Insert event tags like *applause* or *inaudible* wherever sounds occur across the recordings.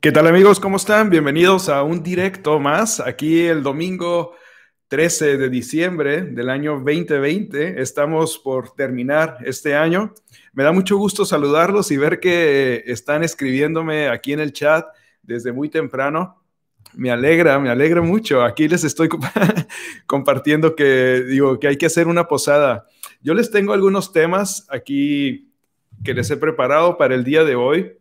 ¿Qué tal amigos? ¿Cómo están? Bienvenidos a un directo más. Aquí el domingo 13 de diciembre del año 2020. Estamos por terminar este año. Me da mucho gusto saludarlos y ver que están escribiéndome aquí en el chat desde muy temprano. Me alegra, me alegra mucho. Aquí les estoy *laughs* compartiendo que digo que hay que hacer una posada. Yo les tengo algunos temas aquí que les he preparado para el día de hoy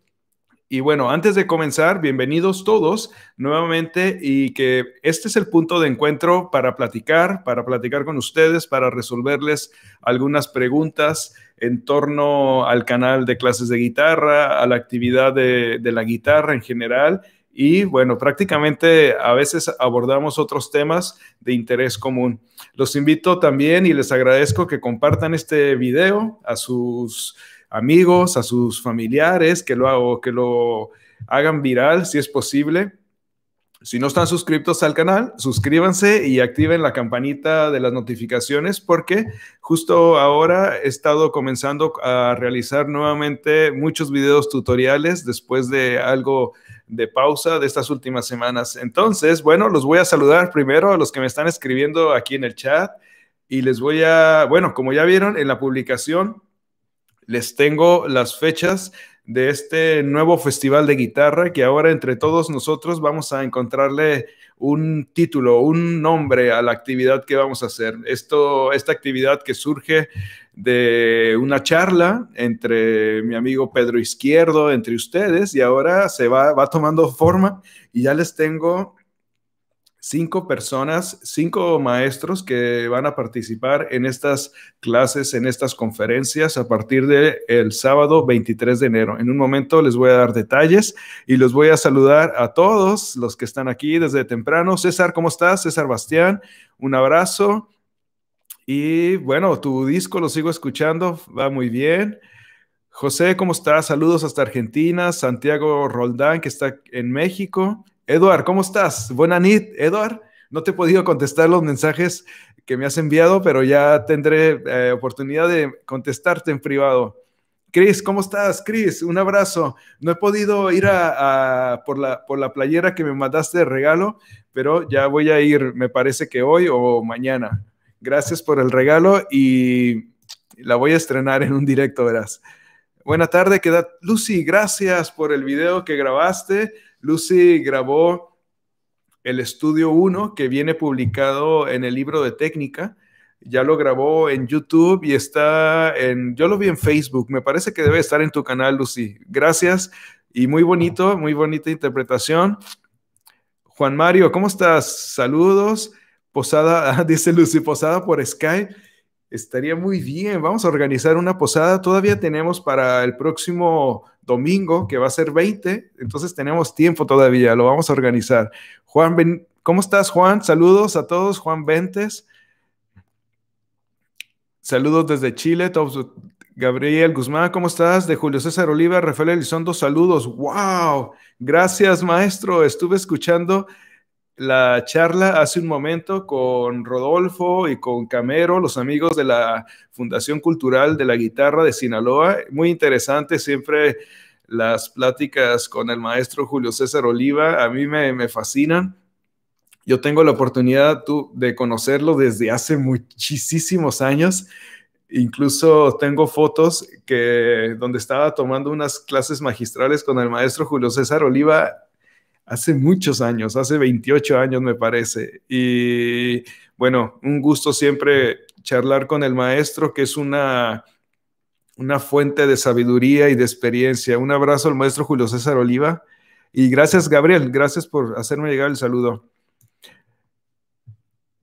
y bueno, antes de comenzar, bienvenidos todos nuevamente y que este es el punto de encuentro para platicar, para platicar con ustedes, para resolverles algunas preguntas en torno al canal de clases de guitarra, a la actividad de, de la guitarra en general. Y bueno, prácticamente a veces abordamos otros temas de interés común. Los invito también y les agradezco que compartan este video a sus amigos, a sus familiares, que lo, que lo hagan viral si es posible. Si no están suscritos al canal, suscríbanse y activen la campanita de las notificaciones porque justo ahora he estado comenzando a realizar nuevamente muchos videos tutoriales después de algo de pausa de estas últimas semanas. Entonces, bueno, los voy a saludar primero a los que me están escribiendo aquí en el chat y les voy a, bueno, como ya vieron en la publicación, les tengo las fechas de este nuevo festival de guitarra que ahora entre todos nosotros vamos a encontrarle un título, un nombre a la actividad que vamos a hacer. Esto, esta actividad que surge de una charla entre mi amigo Pedro Izquierdo, entre ustedes, y ahora se va, va tomando forma y ya les tengo cinco personas, cinco maestros que van a participar en estas clases, en estas conferencias a partir del el sábado 23 de enero. En un momento les voy a dar detalles y los voy a saludar a todos los que están aquí desde temprano. César, ¿cómo estás? César Bastián, un abrazo. Y bueno, tu disco lo sigo escuchando, va muy bien. José, ¿cómo estás? Saludos hasta Argentina. Santiago Roldán, que está en México. Eduard, ¿cómo estás? Buena nit, Eduard. No te he podido contestar los mensajes que me has enviado, pero ya tendré eh, oportunidad de contestarte en privado. Chris, ¿cómo estás? Chris, un abrazo. No he podido ir por, la, por la playera que me mandaste de regalo, pero ya voy a ir, me parece que hoy o mañana. Gracias por el regalo y la voy a estrenar en un directo, verás. Buena tarde, queda Lucy, gracias por el video que grabaste. Lucy grabó el estudio 1 que viene publicado en el libro de técnica. Ya lo grabó en YouTube y está en, yo lo vi en Facebook, me parece que debe estar en tu canal, Lucy. Gracias y muy bonito, muy bonita interpretación. Juan Mario, ¿cómo estás? Saludos. Posada, *laughs* dice Lucy, posada por Skype. Estaría muy bien. Vamos a organizar una posada. Todavía tenemos para el próximo domingo, que va a ser 20, entonces tenemos tiempo todavía, lo vamos a organizar. Juan, ¿cómo estás, Juan? Saludos a todos, Juan Ventes. Saludos desde Chile, Gabriel Guzmán, ¿cómo estás? De Julio César Oliva, Rafael Elizondo, saludos. ¡Wow! Gracias, maestro. Estuve escuchando la charla hace un momento con Rodolfo y con Camero, los amigos de la Fundación Cultural de la Guitarra de Sinaloa. Muy interesante siempre las pláticas con el maestro Julio César Oliva. A mí me, fascinan. Yo tengo la oportunidad de conocerlo desde hace muchísimos años. Incluso tengo fotos que donde estaba tomando unas clases magistrales con el maestro Julio César Oliva hace muchos años, hace 28 años me parece. Y bueno, un gusto siempre charlar con el maestro, que es una, una fuente de sabiduría y de experiencia. Un abrazo al maestro Julio César Oliva. Y gracias, Gabriel, gracias por hacerme llegar el saludo.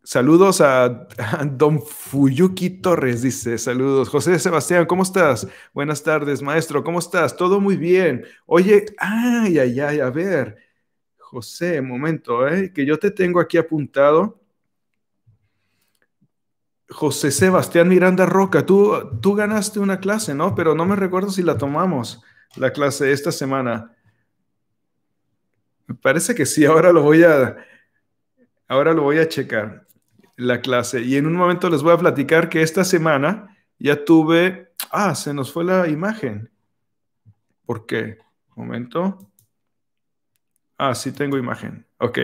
Saludos a, don Fuyuki Torres, dice. Saludos. José Sebastián, ¿cómo estás? Buenas tardes, maestro, ¿cómo estás? Todo muy bien. Oye, ay, ay, ay, a ver. José, momento, eh, que yo te tengo aquí apuntado. José Sebastián Miranda Roca, tú, tú ganaste una clase, ¿no? Pero no me recuerdo si la tomamos, la clase esta semana. Me parece que sí, ahora lo voy a, ahora lo voy a checar, la clase. Y en un momento les voy a platicar que esta semana ya tuve, ah, se nos fue la imagen. ¿Por qué? momento. Ah, sí tengo imagen. Ok.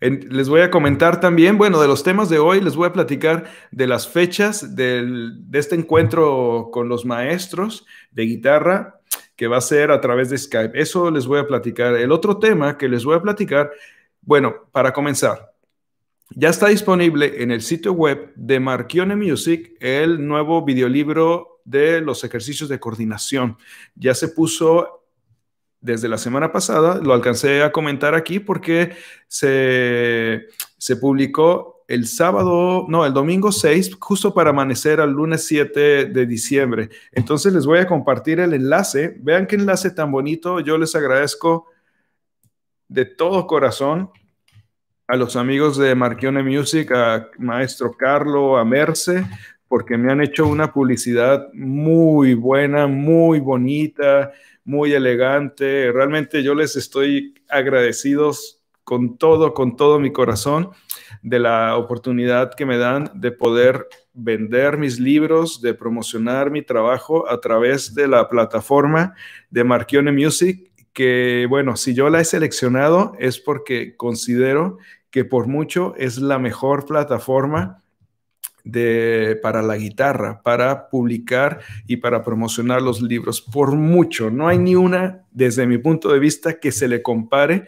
les voy a comentar también, bueno, de los temas de hoy, les voy a platicar de las fechas de este encuentro con los maestros de guitarra que va a ser a través de Skype. Eso les voy a platicar. El otro tema que les voy a platicar, bueno, para comenzar, ya está disponible en el sitio web de Marquione Music el nuevo videolibro de los ejercicios de coordinación. Ya se puso desde la semana pasada, lo alcancé a comentar aquí porque se, publicó el sábado, no, el domingo 6, justo para amanecer al lunes 7 de diciembre. Entonces les voy a compartir el enlace. Vean qué enlace tan bonito. Yo les agradezco de todo corazón a los amigos de Marquione Music, a Maestro Carlo, a Merce, porque me han hecho una publicidad muy buena, muy bonita, muy elegante. Realmente yo les estoy agradecidos con todo, con todo mi corazón de la oportunidad que me dan de poder vender mis libros, de promocionar mi trabajo a través de la plataforma de Marquione Music, que bueno, si yo la he seleccionado es porque considero que por mucho es la mejor plataforma de, para la guitarra, para publicar y para promocionar los libros. Por mucho, no hay ni una, desde mi punto de vista, que se le compare,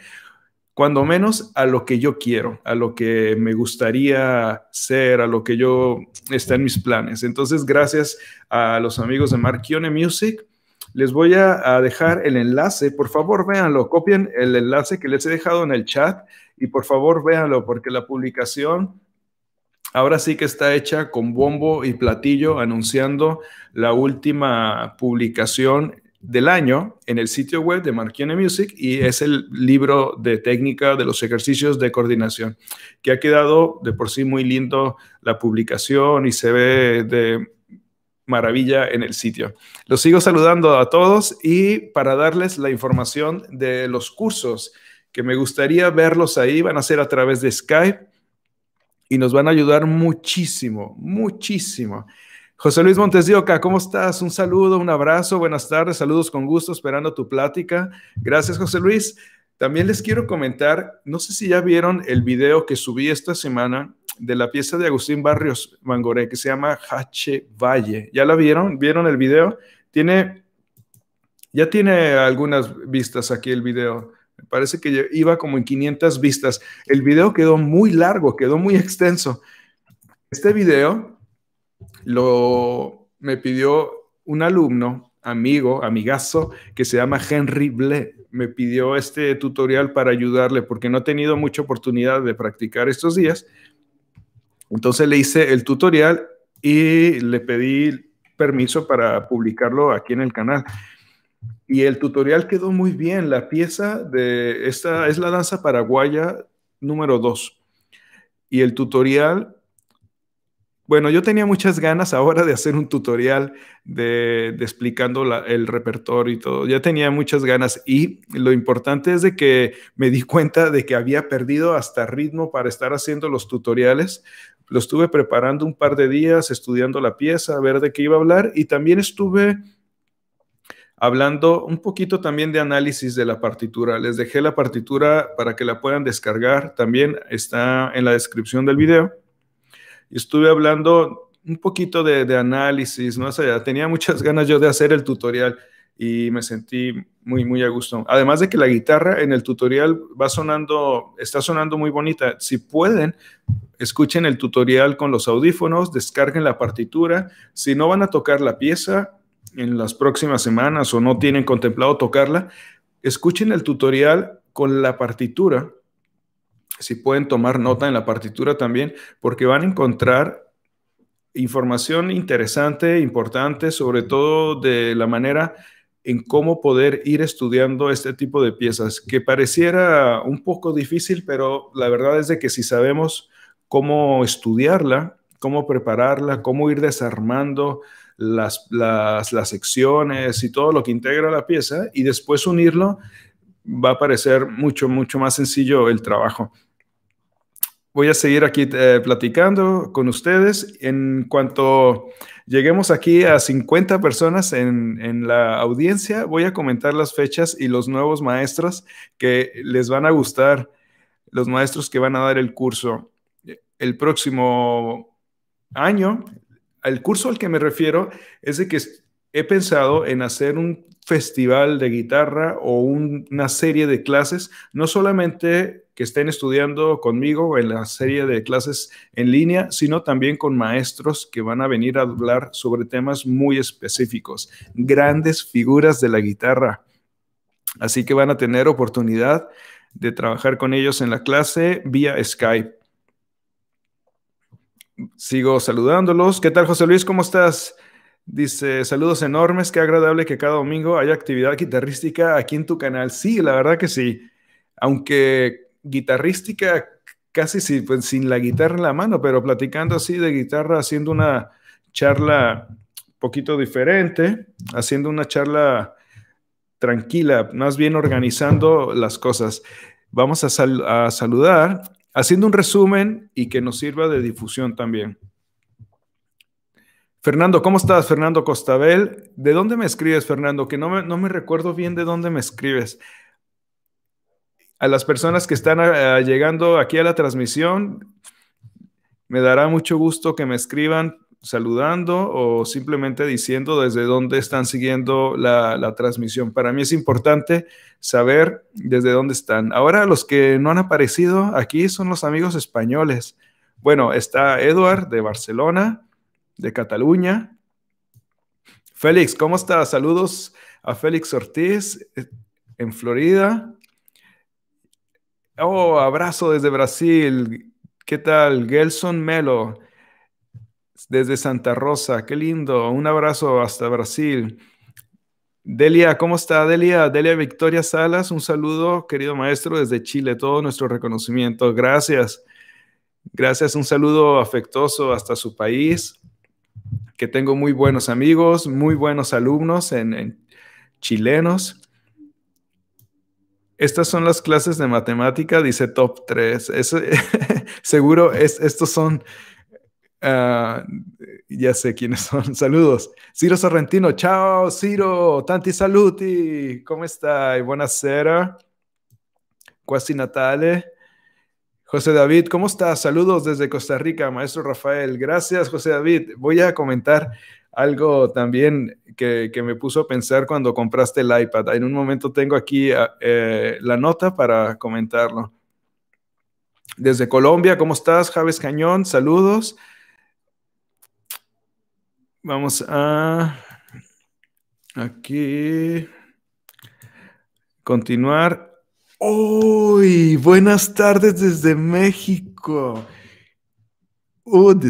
cuando menos a lo que yo quiero, a lo que me gustaría ser, a lo que yo está en mis planes. Entonces, gracias a los amigos de Marquione Music. Les voy a, a dejar el enlace, por favor véanlo, copien el enlace que les he dejado en el chat y por favor véanlo porque la publicación ahora sí que está hecha con bombo y platillo anunciando la última publicación del año en el sitio web de Marquione Music y es el libro de técnica de los ejercicios de coordinación, que ha quedado de por sí muy lindo la publicación y se ve de maravilla en el sitio. Los sigo saludando a todos y para darles la información de los cursos que me gustaría verlos ahí, van a ser a través de Skype y nos van a ayudar muchísimo, muchísimo. José Luis Montes de ¿cómo estás? Un saludo, un abrazo, buenas tardes, saludos con gusto, esperando tu plática. Gracias, José Luis. También les quiero comentar, no sé si ya vieron el video que subí esta semana de la pieza de Agustín Barrios Mangoré que se llama h Valle. ¿Ya la vieron? ¿Vieron el video? Tiene, ya tiene algunas vistas aquí el video parece que iba como en 500 vistas. El video quedó muy largo, quedó muy extenso. Este video lo me pidió un alumno, amigo, amigazo, que se llama Henry Ble. Me pidió este tutorial para ayudarle porque no ha tenido mucha oportunidad de practicar estos días. Entonces le hice el tutorial y le pedí permiso para publicarlo aquí en el canal. Y el tutorial quedó muy bien. La pieza de esta es la danza paraguaya número 2. Y el tutorial, bueno, yo tenía muchas ganas ahora de hacer un tutorial de, explicando el repertorio y todo. Ya tenía muchas ganas y lo importante es de que me di cuenta de que había perdido hasta ritmo para estar haciendo los tutoriales lo estuve preparando un par de días, estudiando la pieza, a ver de qué iba a hablar y también estuve hablando un poquito también de análisis de la partitura. Les dejé la partitura para que la puedan descargar, también está en la descripción del video. estuve hablando un poquito de, análisis, no sé, Tenía muchas *laughs* ganas yo de hacer el tutorial y me sentí muy, muy a gusto. Además de que la guitarra en el tutorial va sonando, está sonando muy bonita. Si pueden, escuchen el tutorial con los audífonos, descarguen la partitura. Si no van a tocar la pieza, en las próximas semanas o no tienen contemplado tocarla, escuchen el tutorial con la partitura. Si pueden tomar nota en la partitura también, porque van a encontrar información interesante, importante, sobre todo de la manera en cómo poder ir estudiando este tipo de piezas, que pareciera un poco difícil, pero la verdad es de que si sabemos cómo estudiarla, cómo prepararla, cómo ir desarmando las, secciones y todo lo que integra la pieza y después unirlo va a parecer mucho, mucho más sencillo el trabajo. Voy a seguir aquí eh, platicando con ustedes. En cuanto lleguemos aquí a 50 personas en, en, la audiencia, voy a comentar las fechas y los nuevos maestros que les van a gustar, los maestros que van a dar el curso el próximo año. El curso al que me refiero es de que he pensado en hacer un festival de guitarra o una serie de clases, no solamente que estén estudiando conmigo en la serie de clases en línea, sino también con maestros que van a venir a hablar sobre temas muy específicos, grandes figuras de la guitarra. Así que van a tener oportunidad de trabajar con ellos en la clase vía Skype. Sigo saludándolos. ¿Qué tal, José Luis? ¿Cómo estás? Dice, saludos enormes, qué agradable que cada domingo haya actividad guitarrística aquí en tu canal. Sí, la verdad que sí. Aunque guitarrística casi pues, sin la guitarra en la mano, pero platicando así de guitarra, haciendo una charla poquito diferente, haciendo una charla tranquila, más bien organizando las cosas. Vamos a saludar Haciendo un resumen y que nos sirva de difusión también. Fernando, ¿cómo estás? Fernando Costabel. ¿De dónde me escribes, Fernando? Que no me recuerdo bien de dónde me escribes. A las personas que están eh, llegando aquí a la transmisión, me dará mucho gusto que me escriban saludando o simplemente diciendo desde dónde están siguiendo la, transmisión. Para mí es importante saber desde dónde están. Ahora los que no han aparecido aquí son los amigos españoles. Bueno, está Eduard de Barcelona, de Cataluña. Félix, ¿cómo estás? Saludos a Félix Ortiz eh, en Florida. Oh, abrazo desde Brasil. ¿Qué tal? Gelson Melo desde Santa Rosa. Qué lindo. Un abrazo hasta Brasil. Delia, ¿cómo está Delia? Delia Victoria Salas, un saludo, querido maestro, desde Chile, todo nuestro reconocimiento. Gracias. Gracias, un saludo afectuoso hasta su país, que tengo muy buenos amigos, muy buenos alumnos en, chilenos. Estas son las clases de matemática, dice top 3. *laughs* seguro es, estos son Ah, ya sé quiénes son. *laughs* Saludos. Ciro Sorrentino, chao, Ciro, tanti saluti, ¿cómo estás? Buenasera. Quasi Natale. José David, ¿cómo estás? Saludos desde Costa Rica, maestro Rafael. Gracias, José David. Voy a comentar algo también que, me puso a pensar cuando compraste el iPad. En un momento tengo aquí ah, eh, la nota para comentarlo. Desde Colombia, ¿cómo estás? Javes Cañón, saludos. Vamos a aquí continuar. ¡Uy! Buenas tardes desde México. Ud.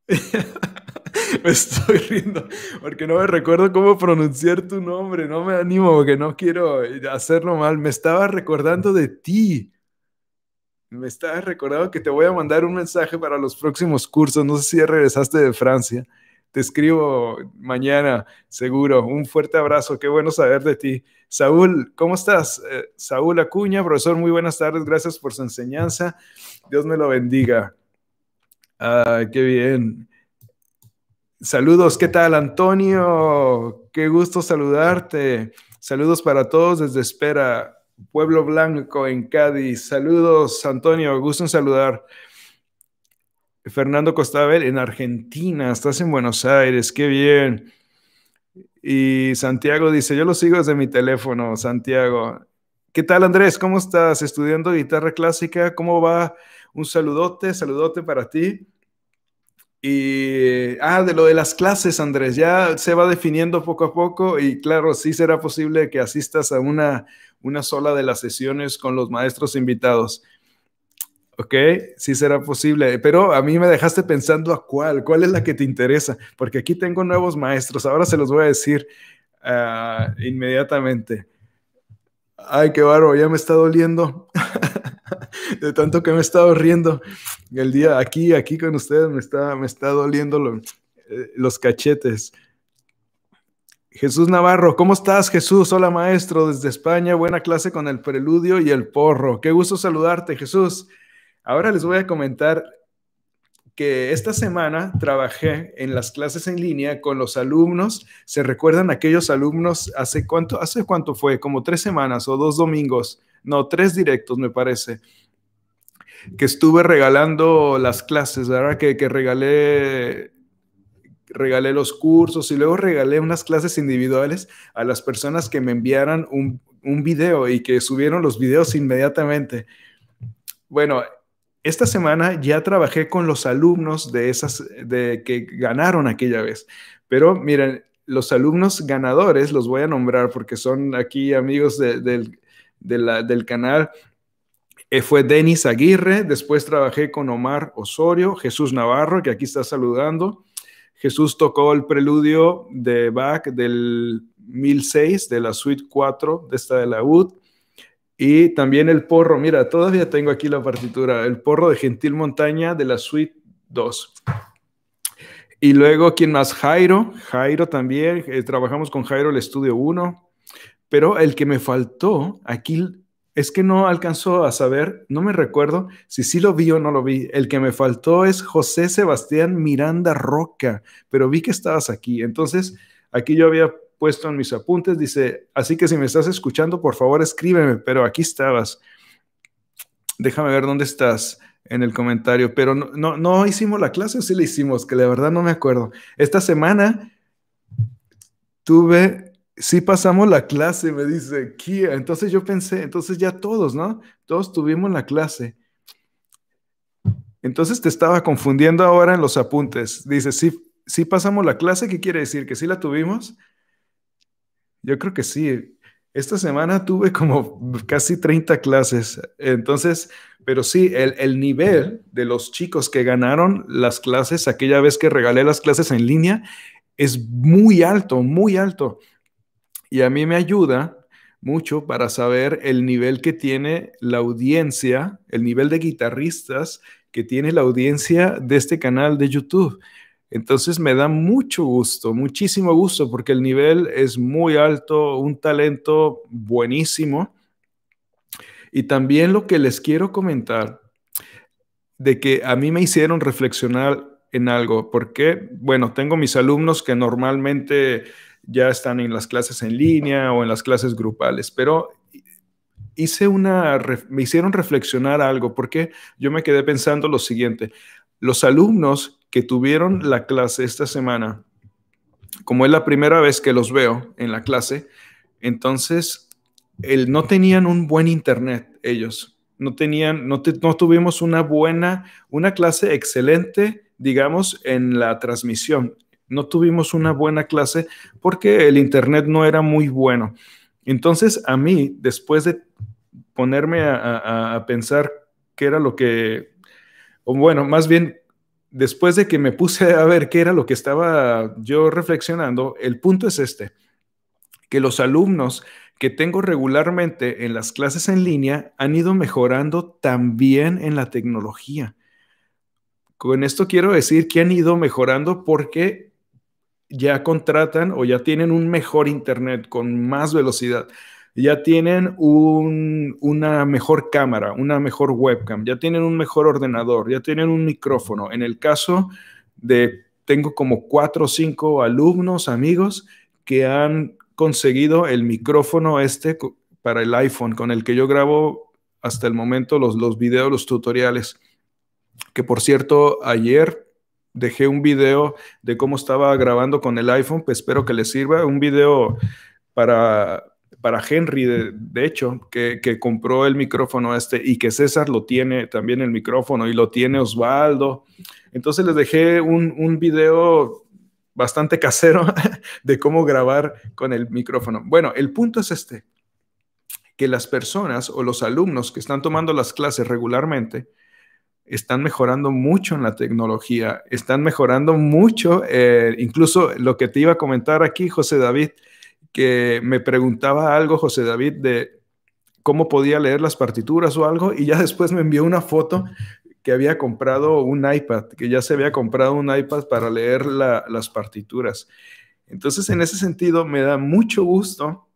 *laughs* me estoy riendo porque no me recuerdo cómo pronunciar tu nombre. No me animo porque no quiero hacerlo mal. Me estaba recordando de ti me estaba recordando que te voy a mandar un mensaje para los próximos cursos. No sé si ya regresaste de Francia. Te escribo mañana, seguro. Un fuerte abrazo. Qué bueno saber de ti. Saúl, ¿cómo estás? Eh, Saúl Acuña, profesor, muy buenas tardes. Gracias por su enseñanza. Dios me lo bendiga. Ah, qué bien. Saludos, ¿qué tal, Antonio? Qué gusto saludarte. Saludos para todos desde Espera. Pueblo Blanco en Cádiz. Saludos, Antonio, gusto en saludar. Fernando Costabel en Argentina, estás en Buenos Aires, qué bien. Y Santiago dice, yo lo sigo desde mi teléfono, Santiago. ¿Qué tal Andrés? ¿Cómo estás? ¿Estudiando guitarra clásica? ¿Cómo va? Un saludote, saludote para ti. Y, ah, de lo de las clases, Andrés, ya se va definiendo poco a poco y claro, sí será posible que asistas a una una sola de las sesiones con los maestros invitados. Ok, sí será posible, pero a mí me dejaste pensando a cuál, cuál es la que te interesa, porque aquí tengo nuevos maestros, ahora se los voy a decir ah, inmediatamente. Ay, qué barro, ya me está doliendo. *laughs* de tanto que me he estado riendo el día aquí, aquí con ustedes, me está, me está doliendo eh, los cachetes. Jesús Navarro, ¿cómo estás Jesús? Hola maestro desde España, buena clase con el preludio y el porro. Qué gusto saludarte Jesús. Ahora les voy a comentar que esta semana trabajé en las clases en línea con los alumnos. ¿Se recuerdan aquellos alumnos hace cuánto, hace cuánto fue? Como tres semanas o dos domingos. No, tres directos me parece. Que estuve regalando las clases, ¿verdad? Que, que regalé regalé los cursos y luego regalé unas clases individuales a las personas que me enviaran un, un video y que subieron los videos inmediatamente. Bueno, esta semana ya trabajé con los alumnos de esas de que ganaron aquella vez. Pero miren, los alumnos ganadores los voy a nombrar porque son aquí amigos del canal. Eh, fue Denis Aguirre, después trabajé con Omar Osorio, Jesús Navarro, que aquí está saludando, Jesús tocó el preludio de Bach del 1006, de la suite 4, de esta de la UD. Y también el porro, mira, todavía tengo aquí la partitura, el porro de Gentil Montaña de la suite 2. Y luego, ¿quién más? Jairo, Jairo también, eh, trabajamos con Jairo el estudio 1. Pero el que me faltó, aquí es que no alcanzó a saber, no me recuerdo si sí lo vi o no lo vi. El que me faltó es José Sebastián Miranda Roca, pero vi que estabas aquí. Entonces, aquí yo había puesto en mis apuntes, dice, así que si me estás escuchando, por favor escríbeme, pero aquí estabas. Déjame ver dónde estás en el comentario, pero no, no, no hicimos la clase, sí la hicimos, que la verdad no me acuerdo. Esta semana tuve si pasamos la clase, me dice Kia. Entonces yo pensé, entonces ya todos, ¿no? Todos tuvimos la clase. Entonces te estaba confundiendo ahora en los apuntes. Dice, si sí pasamos la clase, ¿qué quiere decir? ¿Que sí la tuvimos? Yo creo que sí. Esta semana tuve como casi 30 clases. Entonces, pero sí, el, el nivel de los chicos que ganaron las clases aquella vez que regalé las clases en línea es muy alto, muy alto. Y a mí me ayuda mucho para saber el nivel que tiene la audiencia, el nivel de guitarristas que tiene la audiencia de este canal de YouTube. Entonces me da mucho gusto, muchísimo gusto, porque el nivel es muy alto, un talento buenísimo. Y también lo que les quiero comentar, de que a mí me hicieron reflexionar en algo, porque, bueno, tengo mis alumnos que normalmente ya están en las clases en línea o en las clases grupales, pero hice una, me hicieron reflexionar algo, porque yo me quedé pensando lo siguiente, los alumnos que tuvieron la clase esta semana, como es la primera vez que los veo en la clase, entonces el, no tenían un buen internet ellos, no tenían, no, tuvimos una buena, una clase excelente, digamos, en la transmisión no tuvimos una buena clase porque el Internet no era muy bueno. Entonces a mí, después de ponerme a, pensar qué era lo que, bueno, más bien después de que me puse a ver qué era lo que estaba yo reflexionando, el punto es este, que los alumnos que tengo regularmente en las clases en línea han ido mejorando también en la tecnología. Con esto quiero decir que han ido mejorando porque ya contratan o ya tienen un mejor Internet con más velocidad, ya tienen una mejor cámara, una mejor webcam, ya tienen un mejor ordenador, ya tienen un micrófono. En el caso de, tengo como cuatro o cinco alumnos, amigos, que han conseguido el micrófono este para el iPhone con el que yo grabo hasta el momento los, los videos, los tutoriales. Que por cierto, ayer dejé un video de cómo estaba grabando con el iPhone, pues, espero que les sirva. Un video para, para Henry, de, hecho, que, compró el micrófono este y que César lo tiene también el micrófono y lo tiene Osvaldo. Entonces les dejé un, un video bastante casero *laughs* de cómo grabar con el micrófono. Bueno, el punto es este, que las personas o los alumnos que están tomando las clases regularmente, están mejorando mucho en la tecnología, están mejorando mucho, eh, incluso lo que te iba a comentar aquí, José David, que me preguntaba algo, José David, de cómo podía leer las partituras o algo, y ya después me envió una foto que había comprado un iPad, que ya se había comprado un iPad para leer las partituras. Entonces, en ese sentido, me da mucho gusto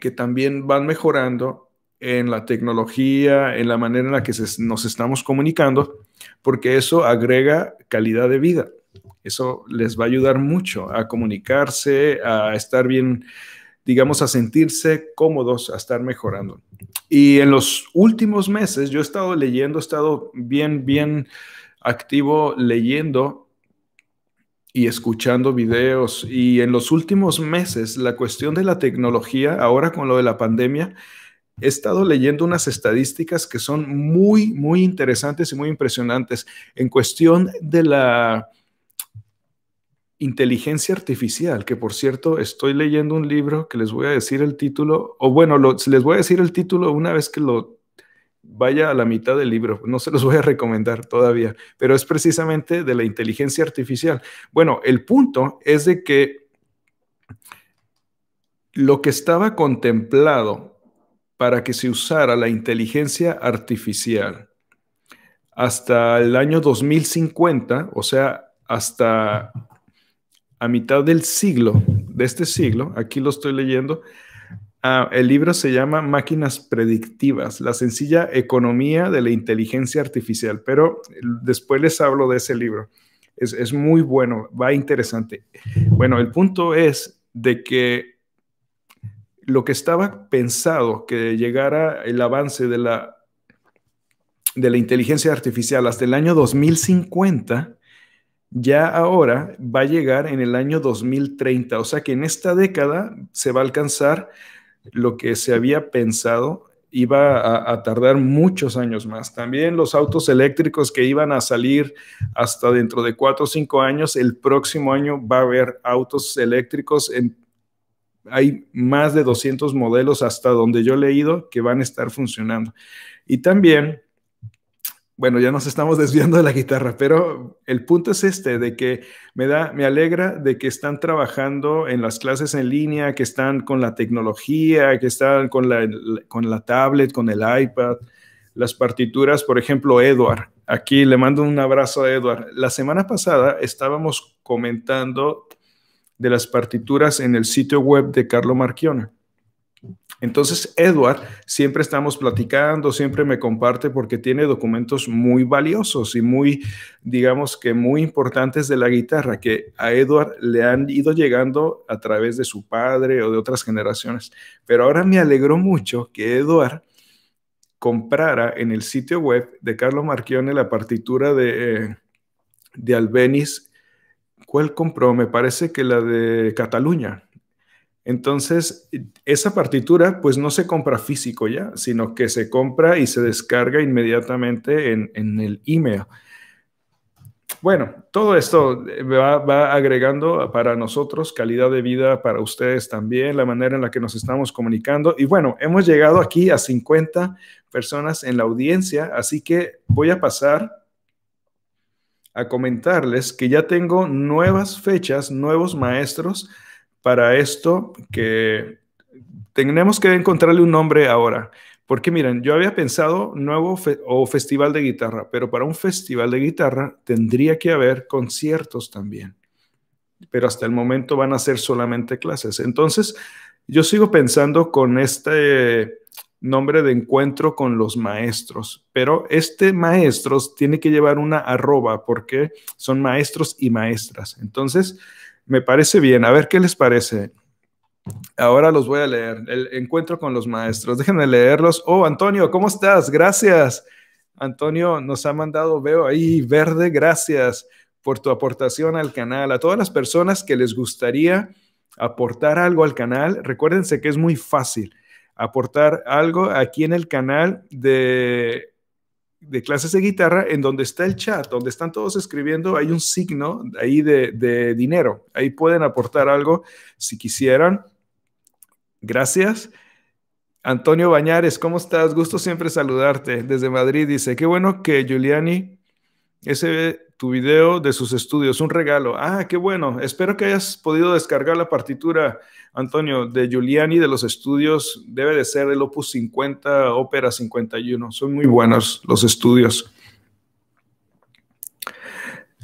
que también van mejorando en la tecnología, en la manera en la que nos estamos comunicando, porque eso agrega calidad de vida. Eso les va a ayudar mucho a comunicarse, a estar bien, digamos, a sentirse cómodos, a estar mejorando. Y en los últimos meses yo he estado leyendo, he estado bien, bien activo leyendo y escuchando videos. Y en los últimos meses, la cuestión de la tecnología, ahora con lo de la pandemia, he estado leyendo unas estadísticas que son muy, muy interesantes y muy impresionantes en cuestión de la inteligencia artificial, que por cierto estoy leyendo un libro que les voy a decir el título, o bueno, les voy a decir el título una vez que lo vaya a la mitad del libro, no se los voy a recomendar todavía, pero es precisamente de la inteligencia artificial. Bueno, el punto es de que lo que estaba contemplado para que se usara la inteligencia artificial. Hasta el año 2050, o sea, hasta a mitad del siglo, de este siglo, aquí lo estoy leyendo, ah, el libro se llama Máquinas Predictivas, la sencilla economía de la inteligencia artificial, pero después les hablo de ese libro. es muy bueno, va interesante. Bueno, el punto es de que lo que estaba pensado que llegara el avance de la, de la inteligencia artificial hasta el año 2050, ya ahora va a llegar en el año 2030. O sea que en esta década se va a alcanzar lo que se había pensado iba a, a, tardar muchos años más. También los autos eléctricos que iban a salir hasta dentro de cuatro o cinco años, el próximo año va a haber autos eléctricos en hay más de 200 modelos hasta donde yo he leído que van a estar funcionando. Y también, bueno, ya nos estamos *laughs* desviando de la guitarra, pero el punto es este, de que me, da, me alegra de que están trabajando en las clases en línea, que están con la tecnología, que están con la, con la tablet, con el iPad, las partituras, por ejemplo, Edward. Aquí le mando un abrazo a Edward. La semana pasada estábamos comentando de las partituras en el sitio web de Carlo Marchione Entonces, Edward, siempre estamos platicando, siempre me comparte porque tiene documentos muy valiosos y muy, digamos que muy importantes de la guitarra, que a Edward le han ido llegando a través de su padre o de otras generaciones. Pero ahora me alegró mucho que Edward comprara en el sitio web de Carlo Marchione la partitura de, eh, de Albenis ¿Cuál compró? Me parece que la de Cataluña. Entonces, esa partitura pues no se compra físico ya, sino que se compra y se descarga inmediatamente en, el email. Bueno, todo esto eh, va, va, agregando para nosotros calidad de vida, para ustedes también, la manera en la que nos estamos comunicando. Y bueno, hemos llegado aquí a 50 personas en la audiencia, así que voy a pasar a comentarles que ya tengo nuevas fechas, nuevos maestros para esto que tenemos que encontrarle un nombre ahora. Porque miren, yo había pensado nuevo o festival de guitarra, pero para un festival de guitarra tendría que haber conciertos también. Pero hasta el momento van a ser solamente clases. Entonces, yo sigo pensando con este nombre de encuentro con los maestros, pero este maestros tiene que llevar una arroba porque son maestros y maestras. Entonces, me parece bien. A ver qué les parece. Ahora los voy a leer. El encuentro con los maestros. Déjenme leerlos. Oh, Antonio, ¿cómo estás? Gracias. Antonio nos ha mandado, veo ahí, verde, gracias por tu aportación al canal. A todas las personas que les gustaría aportar algo al canal, recuérdense que es muy fácil aportar algo aquí en el canal de, de clases de guitarra, en donde está el chat, donde están todos escribiendo, hay un signo ahí de, dinero. Ahí pueden aportar algo si quisieran. Gracias. Antonio Bañares, ¿cómo estás? Gusto siempre saludarte desde Madrid. Dice, qué bueno que Giuliani, ese tu video de sus estudios, un regalo. Ah, qué bueno. Espero que hayas podido descargar la partitura, Antonio, de Giuliani de los estudios. Debe de ser el Opus 50, Ópera 51. Son muy buenos los estudios.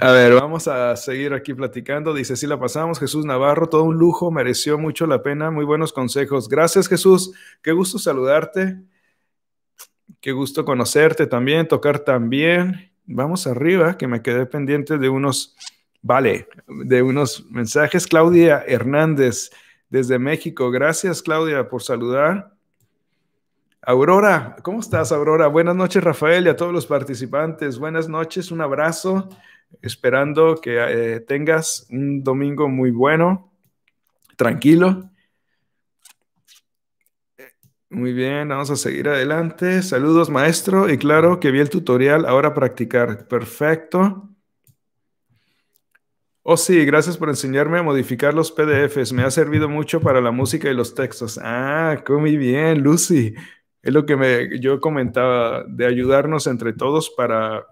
A ver, vamos a seguir aquí platicando. Dice, sí la pasamos, Jesús Navarro, todo un lujo, mereció mucho la pena, muy buenos consejos. Gracias Jesús, qué gusto saludarte, qué gusto conocerte también, tocar también. Vamos arriba, que me quedé pendiente de unos, vale, de unos mensajes. Claudia Hernández desde México. Gracias, Claudia, por saludar. Aurora, ¿cómo estás, Aurora? Buenas noches, Rafael, y a todos los participantes. Buenas noches, un abrazo, esperando que eh, tengas un domingo muy bueno, tranquilo. Muy bien, vamos a seguir adelante. Saludos, maestro. Y claro que vi el tutorial, ahora practicar. Perfecto. Oh, sí, gracias por enseñarme a modificar los PDFs. Me ha servido mucho para la música y los textos. Ah, muy bien, Lucy. Es lo que yo comentaba, de ayudarnos entre todos para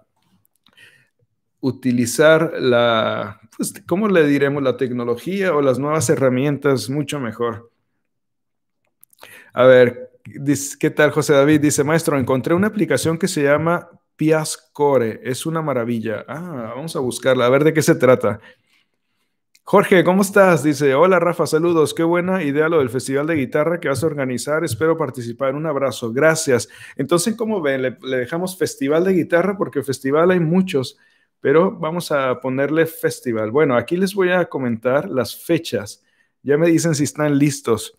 utilizar la, pues, ¿cómo le diremos? La tecnología o las nuevas herramientas mucho mejor. A ver, ¿Qué tal, José David? Dice, maestro, encontré una aplicación que se llama Piascore. Es una maravilla. Ah, vamos a buscarla, a ver de qué se trata. Jorge, ¿cómo estás? Dice, hola Rafa, saludos. Qué buena idea lo del festival de guitarra que vas a organizar. Espero participar. Un abrazo. Gracias. Entonces, ¿cómo ven? le dejamos festival de guitarra porque festival hay muchos, pero vamos a ponerle festival. Bueno, aquí les voy a comentar las fechas. Ya me dicen si están listos.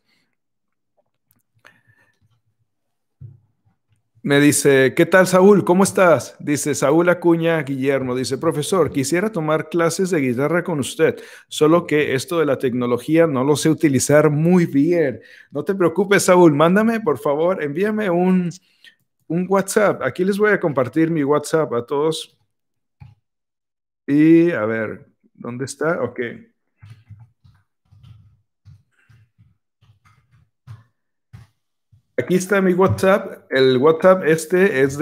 Me dice, ¿qué tal Saúl? ¿Cómo estás? Dice Saúl Acuña Guillermo. Dice, profesor, quisiera tomar clases de guitarra con usted, solo que esto de la tecnología no lo sé utilizar muy bien. No te preocupes, Saúl, mándame, por favor, envíame un, un WhatsApp. Aquí les voy a compartir mi WhatsApp a todos. Y a ver, ¿dónde está? Ok. Aquí está mi WhatsApp. El WhatsApp este es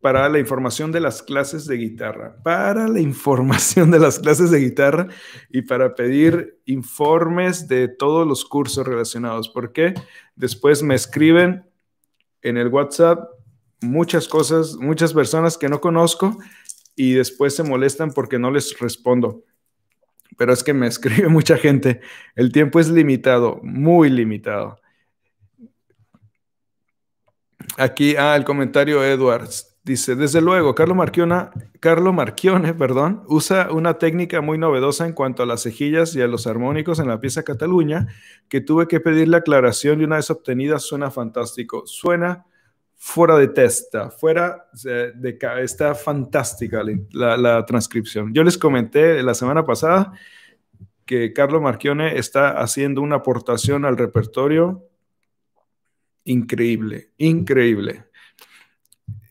para la información de las clases de guitarra, para la *laughs* información de las clases de guitarra y para pedir informes de todos los cursos relacionados, porque después me escriben en el WhatsApp muchas cosas, muchas personas que no conozco y después se molestan porque no les respondo. Pero es que me *laughs* escribe mucha gente. El tiempo es limitado, muy limitado. Aquí, ah, el comentario Edwards. Dice, desde luego, Carlos Marchione Carlos perdón, usa una técnica muy novedosa en cuanto a las cejillas y a los armónicos en la pieza Cataluña, que tuve que pedir la aclaración y una vez obtenida suena fantástico. Suena fuera de testa, fuera de, está fantástica la, transcripción. Yo les comenté la semana pasada que Carlos Marchione está haciendo una aportación al repertorio Increíble, increíble.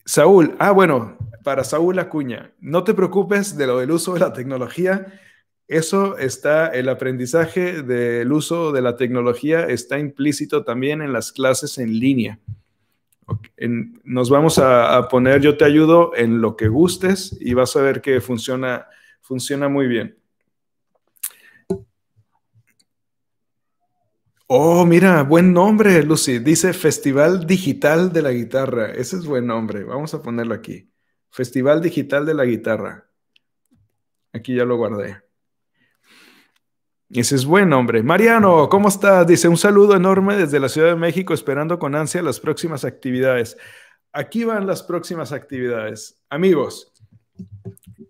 Saúl, ah, bueno, para Saúl Acuña, no te preocupes de lo del uso de la tecnología. Eso está, el aprendizaje del uso de la tecnología está implícito también en las clases en línea. nos vamos a, a, poner, yo te ayudo en lo que gustes y vas a ver que funciona, funciona muy bien. Oh, mira, buen nombre, Lucy. Dice Festival Digital de la Guitarra. Ese es buen nombre. Vamos a ponerlo aquí. Festival Digital de la Guitarra. Aquí ya lo guardé. Ese es buen nombre. Mariano, ¿cómo estás? Dice un saludo enorme desde la Ciudad de México, esperando con ansia las próximas actividades. Aquí van las próximas actividades. Amigos,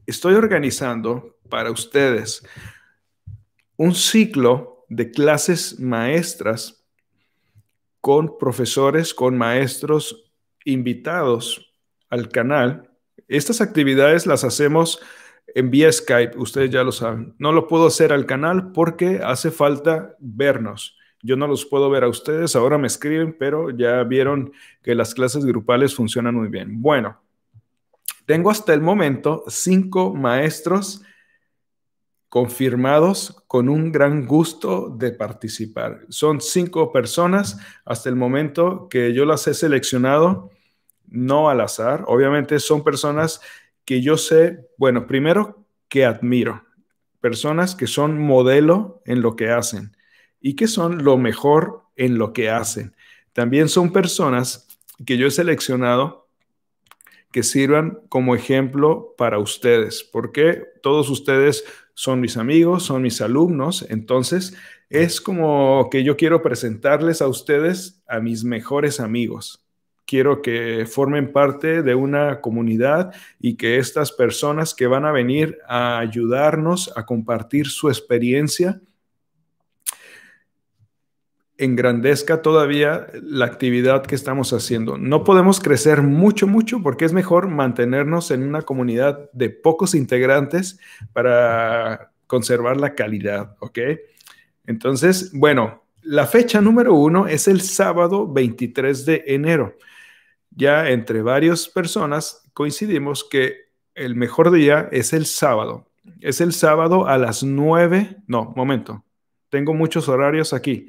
estoy organizando para ustedes un ciclo de clases maestras con profesores, con maestros invitados al canal. Estas actividades las hacemos en vía Skype, ustedes ya lo saben. No lo puedo hacer al canal porque hace falta vernos. Yo no los puedo ver a ustedes, ahora me escriben, pero ya vieron que las clases grupales funcionan muy bien. Bueno, tengo hasta el momento cinco maestros confirmados con un gran gusto de participar. Son cinco personas hasta el momento que yo las he seleccionado, no al azar. Obviamente son personas que yo sé, bueno, primero que admiro, personas que son modelo en lo que hacen y que son lo mejor en lo que hacen. También son personas que yo he seleccionado que sirvan como ejemplo para ustedes, porque todos ustedes son mis amigos, son mis alumnos, entonces es como que yo quiero presentarles a ustedes a mis mejores amigos. Quiero que formen parte de una comunidad y que estas personas que van a venir a ayudarnos a compartir su experiencia engrandezca todavía la actividad que estamos haciendo. No podemos crecer mucho, mucho, porque es mejor mantenernos en una comunidad de pocos integrantes para conservar la calidad, ¿ok? Entonces, bueno, la fecha número uno es el sábado 23 de enero. Ya entre varias personas coincidimos que el mejor día es el sábado. Es el sábado a las 9, no, momento, tengo muchos horarios aquí.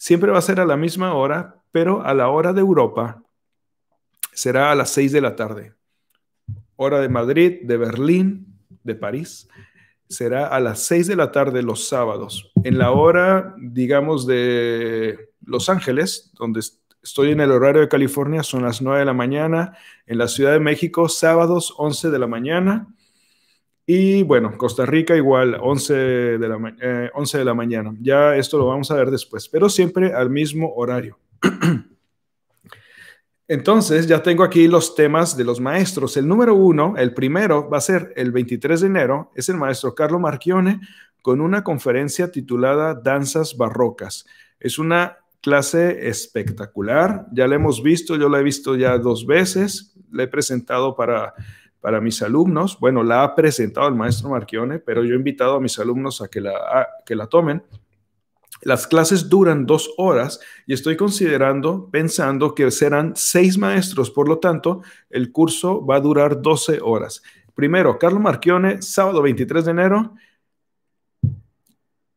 Siempre va a ser a la misma hora, pero a la hora de Europa será a las 6 de la tarde. Hora de Madrid, de Berlín, de París. Será a las 6 de la tarde los sábados. En la hora, digamos, de Los Ángeles, donde estoy en el horario de California, son las 9 de la mañana. En la Ciudad de México, sábados 11 de la mañana y bueno, Costa Rica igual, 11 de, la, eh, de la mañana. Ya esto lo vamos a ver después, pero siempre al mismo horario. *clears throat* Entonces, ya tengo aquí los temas de los maestros. El número uno, el primero, va a ser el 23 de enero, es el maestro Carlo Marchione con una conferencia titulada Danzas Barrocas. Es una clase espectacular, ya la hemos visto, yo la he visto ya dos veces, la he presentado para para mis alumnos. Bueno, la ha presentado el maestro Marquione, pero yo he invitado a mis alumnos a que la, que la tomen. Las clases duran dos horas y estoy considerando, pensando que serán seis maestros, por lo tanto, el curso va a durar 12 horas. Primero, Carlos Marquione, sábado 23 de enero,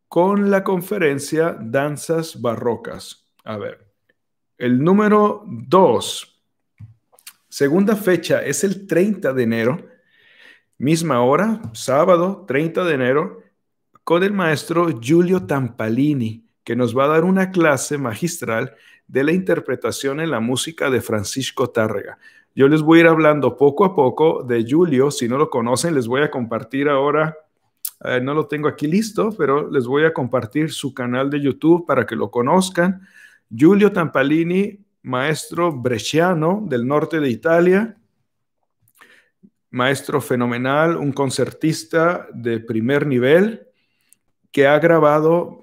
con la conferencia Danzas Barrocas. A ver, el número dos, Segunda fecha es el 30 de enero, misma hora, sábado 30 de enero, con el maestro Giulio Tampalini, que nos va a dar una clase magistral de la interpretación en la música de Francisco Tárrega. Yo les voy a ir hablando poco a poco de Julio. Si no lo conocen, les voy a compartir ahora. Eh, no lo tengo aquí listo, pero les voy a compartir su canal de YouTube para que lo conozcan. Julio Tampalini maestro bresciano del norte de Italia, maestro fenomenal, un concertista de primer nivel que ha grabado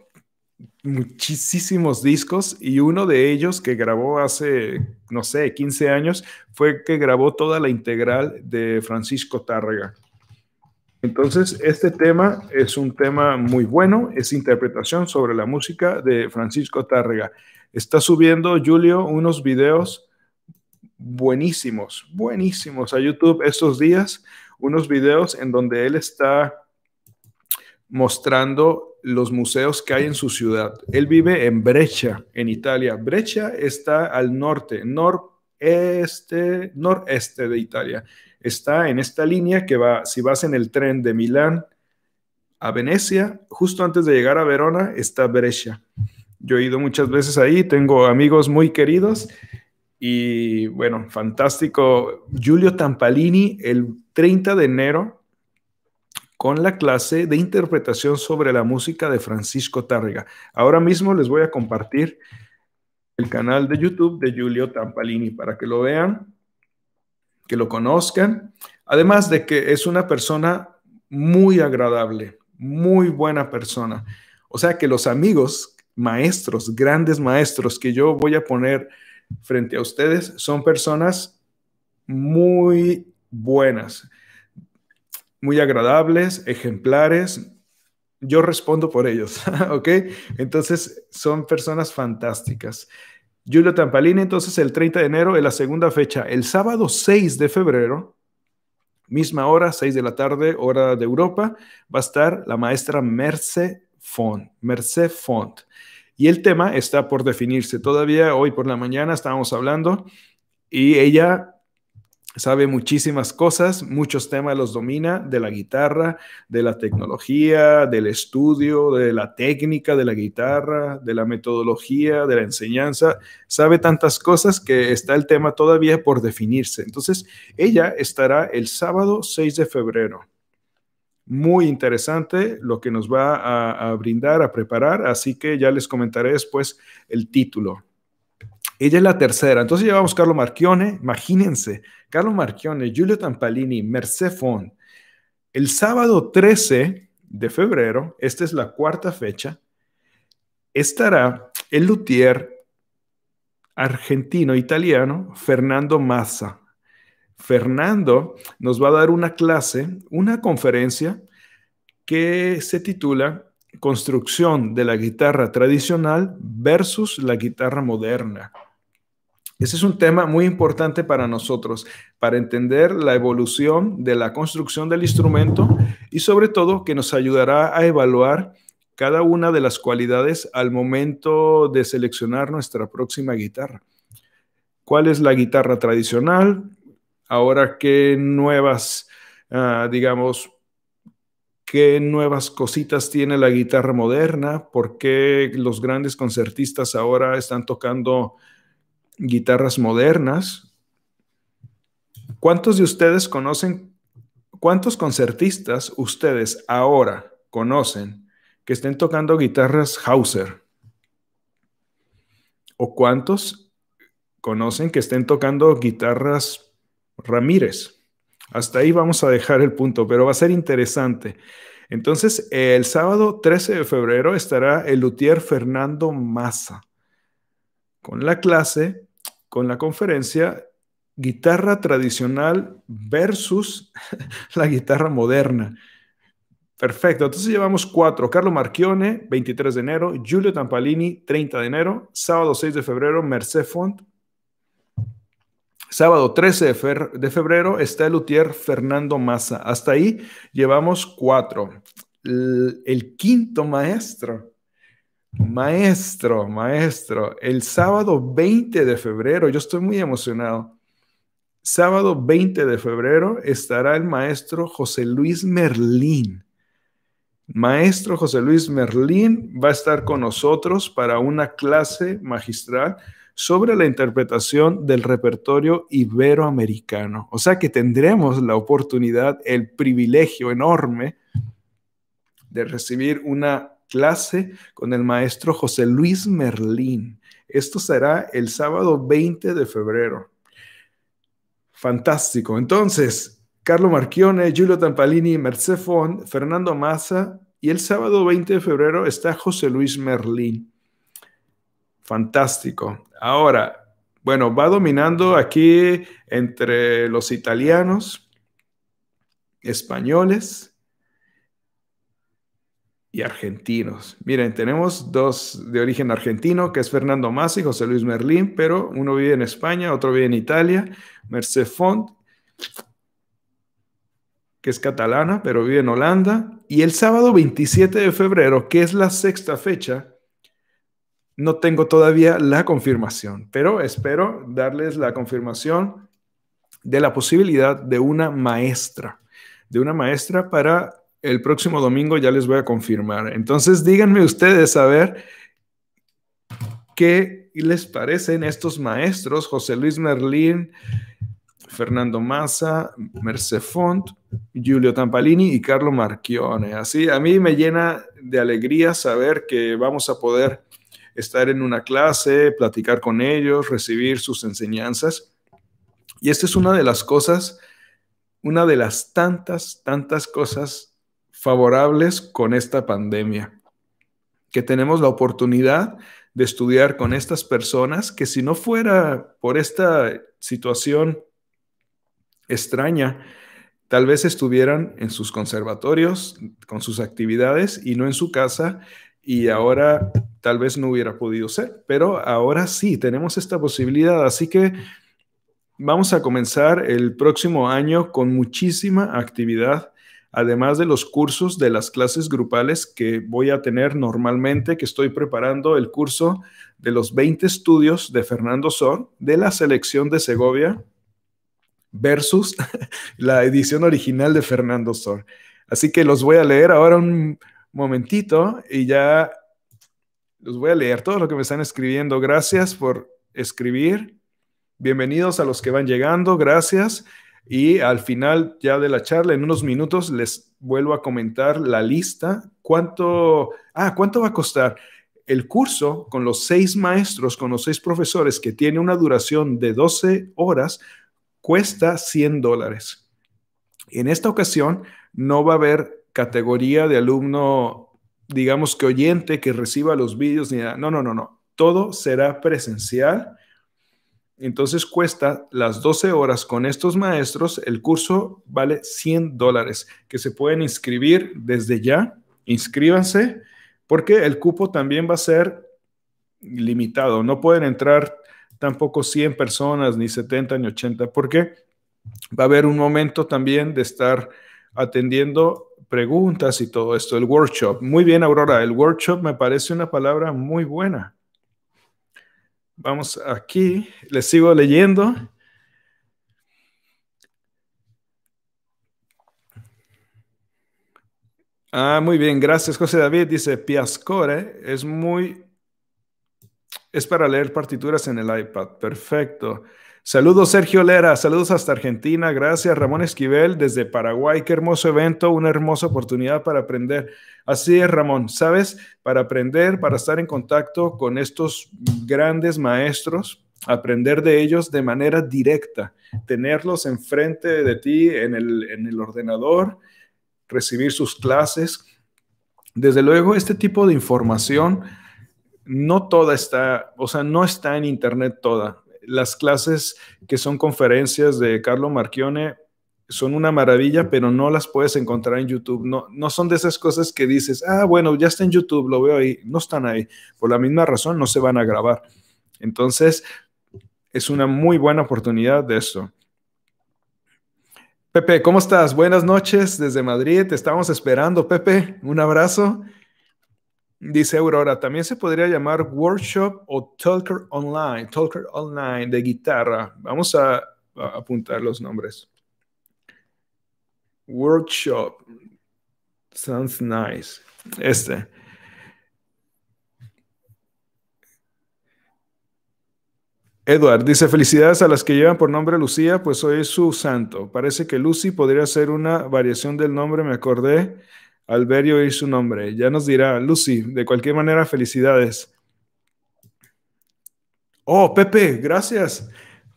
muchísimos discos y uno de ellos que grabó hace, no sé, 15 años fue que grabó toda la integral de Francisco Tárrega. Entonces, este tema es un tema muy bueno, es interpretación sobre la música de Francisco Tárrega. Está subiendo, Julio, unos videos buenísimos, buenísimos a YouTube estos días, unos videos en donde él está mostrando los museos que hay en su ciudad. Él vive en brecha en Italia. brecha está al norte, noreste, noreste de Italia. Está en esta línea que va, si vas en el tren de Milán a Venecia, justo antes de llegar a Verona, está Brescia. Yo he ido muchas veces ahí, tengo amigos muy queridos y bueno, fantástico. Julio Tampalini el 30 de enero con la clase de interpretación sobre la música de Francisco Tárrega. Ahora mismo les voy a compartir el canal de YouTube de Julio Tampalini para que lo vean, que lo conozcan. Además de que es una persona muy agradable, muy buena persona. O sea que los amigos maestros, grandes maestros que yo voy a poner frente a ustedes son personas muy buenas, muy agradables, ejemplares. Yo respondo por ellos, *laughs* ¿ok? Entonces, son personas fantásticas. Julio Tampalini, entonces el 30 de enero es la segunda fecha. El sábado 6 de febrero, misma hora, 6 de la tarde, hora de Europa, va a estar la maestra Merce Font. Merce Font. Y el tema está por definirse. Todavía hoy por la mañana estábamos hablando y ella sabe muchísimas cosas, muchos temas los domina, de la guitarra, de la tecnología, del estudio, de la técnica de la guitarra, de la metodología, de la enseñanza, sabe tantas cosas que está el tema todavía por definirse. Entonces, ella estará el sábado 6 de febrero muy interesante lo que nos va a, brindar, a preparar, así que ya les comentaré después el título. Ella es la tercera, entonces llevamos Carlo Marchione, imagínense, Carlo Marchione, Giulio Tampalini, Mercedes Font. El sábado 13 de febrero, esta es la cuarta fecha, estará el luthier argentino-italiano Fernando Massa Fernando nos va a dar una clase, una conferencia que se titula Construcción de la guitarra tradicional versus la guitarra moderna. Ese es un tema muy importante para nosotros, para entender la evolución de la construcción del instrumento y sobre todo que nos ayudará a evaluar cada una de las cualidades al momento de seleccionar nuestra próxima guitarra. ¿Cuál es la guitarra tradicional? Ahora, ¿qué nuevas, ah, digamos, qué nuevas cositas tiene la guitarra moderna? ¿Por qué los grandes concertistas ahora están tocando guitarras modernas? ¿Cuántos de ustedes conocen, cuántos concertistas ustedes ahora conocen que estén tocando guitarras Hauser? ¿O cuántos conocen que estén tocando guitarras Ramírez. Hasta ahí vamos a dejar el punto, pero va a ser interesante. Entonces, el sábado 13 de febrero estará el luthier Fernando Massa con la clase, con la conferencia Guitarra tradicional versus *laughs* la guitarra moderna. Perfecto, entonces llevamos cuatro. Carlo Marchione, 23 de enero, Julio Tampalini, 30 de enero, sábado 6 de febrero, Merced Font, Sábado 13 de, febrero está el luthier Fernando Massa. Hasta ahí llevamos cuatro. El, el quinto maestro. Maestro, maestro. El sábado 20 de febrero, yo estoy muy emocionado. Sábado 20 de febrero estará el maestro José Luis Merlín. Maestro José Luis Merlín va a estar con nosotros para una clase magistral sobre la interpretación del repertorio iberoamericano. O sea que tendremos la oportunidad, el privilegio enorme de recibir una clase con el maestro José Luis Merlín. Esto será el sábado 20 de febrero. Fantástico. Entonces, Carlo Marchione, Giulio Tampalini, Mercefón, Fernando Massa y el sábado 20 de febrero está José Luis Merlín. Fantástico. Ahora, bueno, va dominando aquí entre los italianos, españoles y argentinos. Miren, tenemos dos de origen argentino, que es Fernando Masi, y José Luis Merlín, pero uno vive en España, otro vive en Italia, Merced Font, que es catalana, pero vive en Holanda. Y el sábado 27 de febrero, que es la sexta fecha, no tengo todavía la confirmación, pero espero darles la confirmación de la posibilidad de una maestra, de una maestra para el próximo domingo, ya les voy a confirmar. Entonces díganme ustedes a ver qué les parecen estos maestros, José Luis Merlín, Fernando Massa, Merce Font, Giulio Tampalini y Carlo Marchione. Así, a mí me llena de alegría saber que vamos a poder estar en una clase, platicar con ellos, recibir sus enseñanzas. Y esta es una de las cosas, una de las tantas, tantas cosas favorables con esta pandemia, que tenemos la oportunidad de estudiar con estas personas que si no fuera por esta situación extraña, tal vez estuvieran en sus conservatorios, con sus actividades y no en su casa y ahora tal vez no hubiera podido ser, pero ahora sí tenemos esta posibilidad, así que vamos a comenzar el próximo año con muchísima actividad, además de los cursos de las clases grupales que voy a tener normalmente, que estoy preparando el curso de los 20 estudios de Fernando Sor de la selección de Segovia versus *laughs* la edición original de Fernando Sor. Así que los voy a leer ahora un momentito y ya los voy a leer todo lo que me están escribiendo. Gracias por escribir. Bienvenidos a los que van llegando. Gracias. Y al final ya de la charla, en unos minutos, les vuelvo a comentar la lista. ¿Cuánto, ah, cuánto va a costar? El curso con los seis maestros, con los seis profesores, que tiene una duración de 12 horas, cuesta 100 dólares. En esta ocasión no va a haber categoría de alumno, digamos que oyente, que reciba los vídeos, ni nada. No, no, no, no. Todo será presencial. Entonces cuesta las 12 horas con estos maestros, el curso vale 100 dólares, que se pueden inscribir desde ya, inscríbanse, porque el cupo también va a ser limitado, no pueden entrar tampoco 100 personas, ni 70, ni 80, porque va a haber un momento también de estar atendiendo preguntas y todo esto, el workshop. Muy bien, Aurora, el workshop me parece una palabra muy buena. Vamos aquí, le sigo leyendo. Ah, muy bien, gracias José David. Dice, Piascore es muy... Es para leer partituras en el iPad. Perfecto. Saludos Sergio Lera, saludos hasta Argentina, gracias Ramón Esquivel desde Paraguay, qué hermoso evento, una hermosa oportunidad para aprender. Así es Ramón, ¿sabes? Para aprender, para estar en contacto con estos grandes maestros, aprender de ellos de manera directa, tenerlos enfrente de ti en el, en el ordenador, recibir sus clases. Desde luego, este tipo de información no toda está, o sea, no está en Internet toda las clases que son conferencias de Carlo Marchione son una maravilla, pero no las puedes encontrar en YouTube. No, son de esas cosas que dices, ah, bueno, ya está en YouTube, lo veo ahí. No están ahí. Por la misma razón, no se van a grabar. Entonces, es una muy buena oportunidad de eso. Pepe, ¿cómo estás? Buenas noches desde Madrid. Te estamos esperando, Pepe. Un abrazo. Dice Aurora, también se podría llamar workshop o talker online, talker online de guitarra. Vamos a, apuntar los nombres. Workshop. Sounds nice. Este. Edward dice: Felicidades a las que llevan por nombre Lucía, pues hoy es su santo. Parece que Lucy podría ser una variación del nombre, me acordé Alberio oír su nombre. Ya nos dirá, Lucy, de cualquier manera, felicidades. Oh, Pepe, gracias.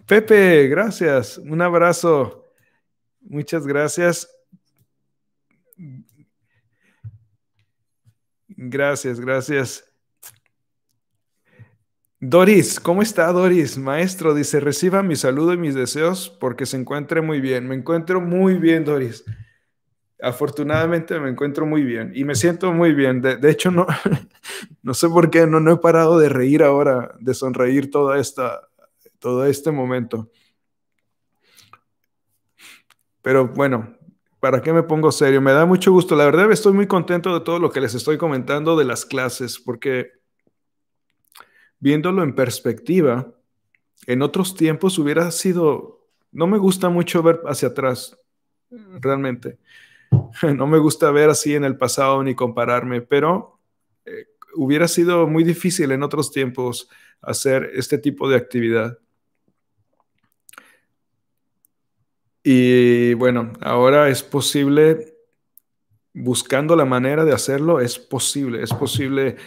Pepe, gracias. Un abrazo. Muchas gracias. Gracias, gracias. Doris, ¿cómo está Doris? Maestro, dice, reciba mi saludo y mis deseos porque se encuentre muy bien. Me encuentro muy bien, Doris afortunadamente me encuentro muy bien y me siento muy bien. De, hecho, no, *laughs* no sé por qué, no, he parado de reír ahora, de sonreír toda esta, todo este momento. Pero bueno, ¿para qué me pongo serio? Me da mucho gusto. La verdad estoy muy contento de todo lo que les estoy comentando de las clases, porque viéndolo en perspectiva, en otros tiempos hubiera sido, no me gusta mucho ver hacia atrás, mm. realmente. *laughs* no me gusta ver así en el pasado ni compararme, pero eh, hubiera sido muy difícil en otros tiempos hacer este tipo de actividad. Y bueno, ahora es posible, buscando la manera de hacerlo, es posible, es posible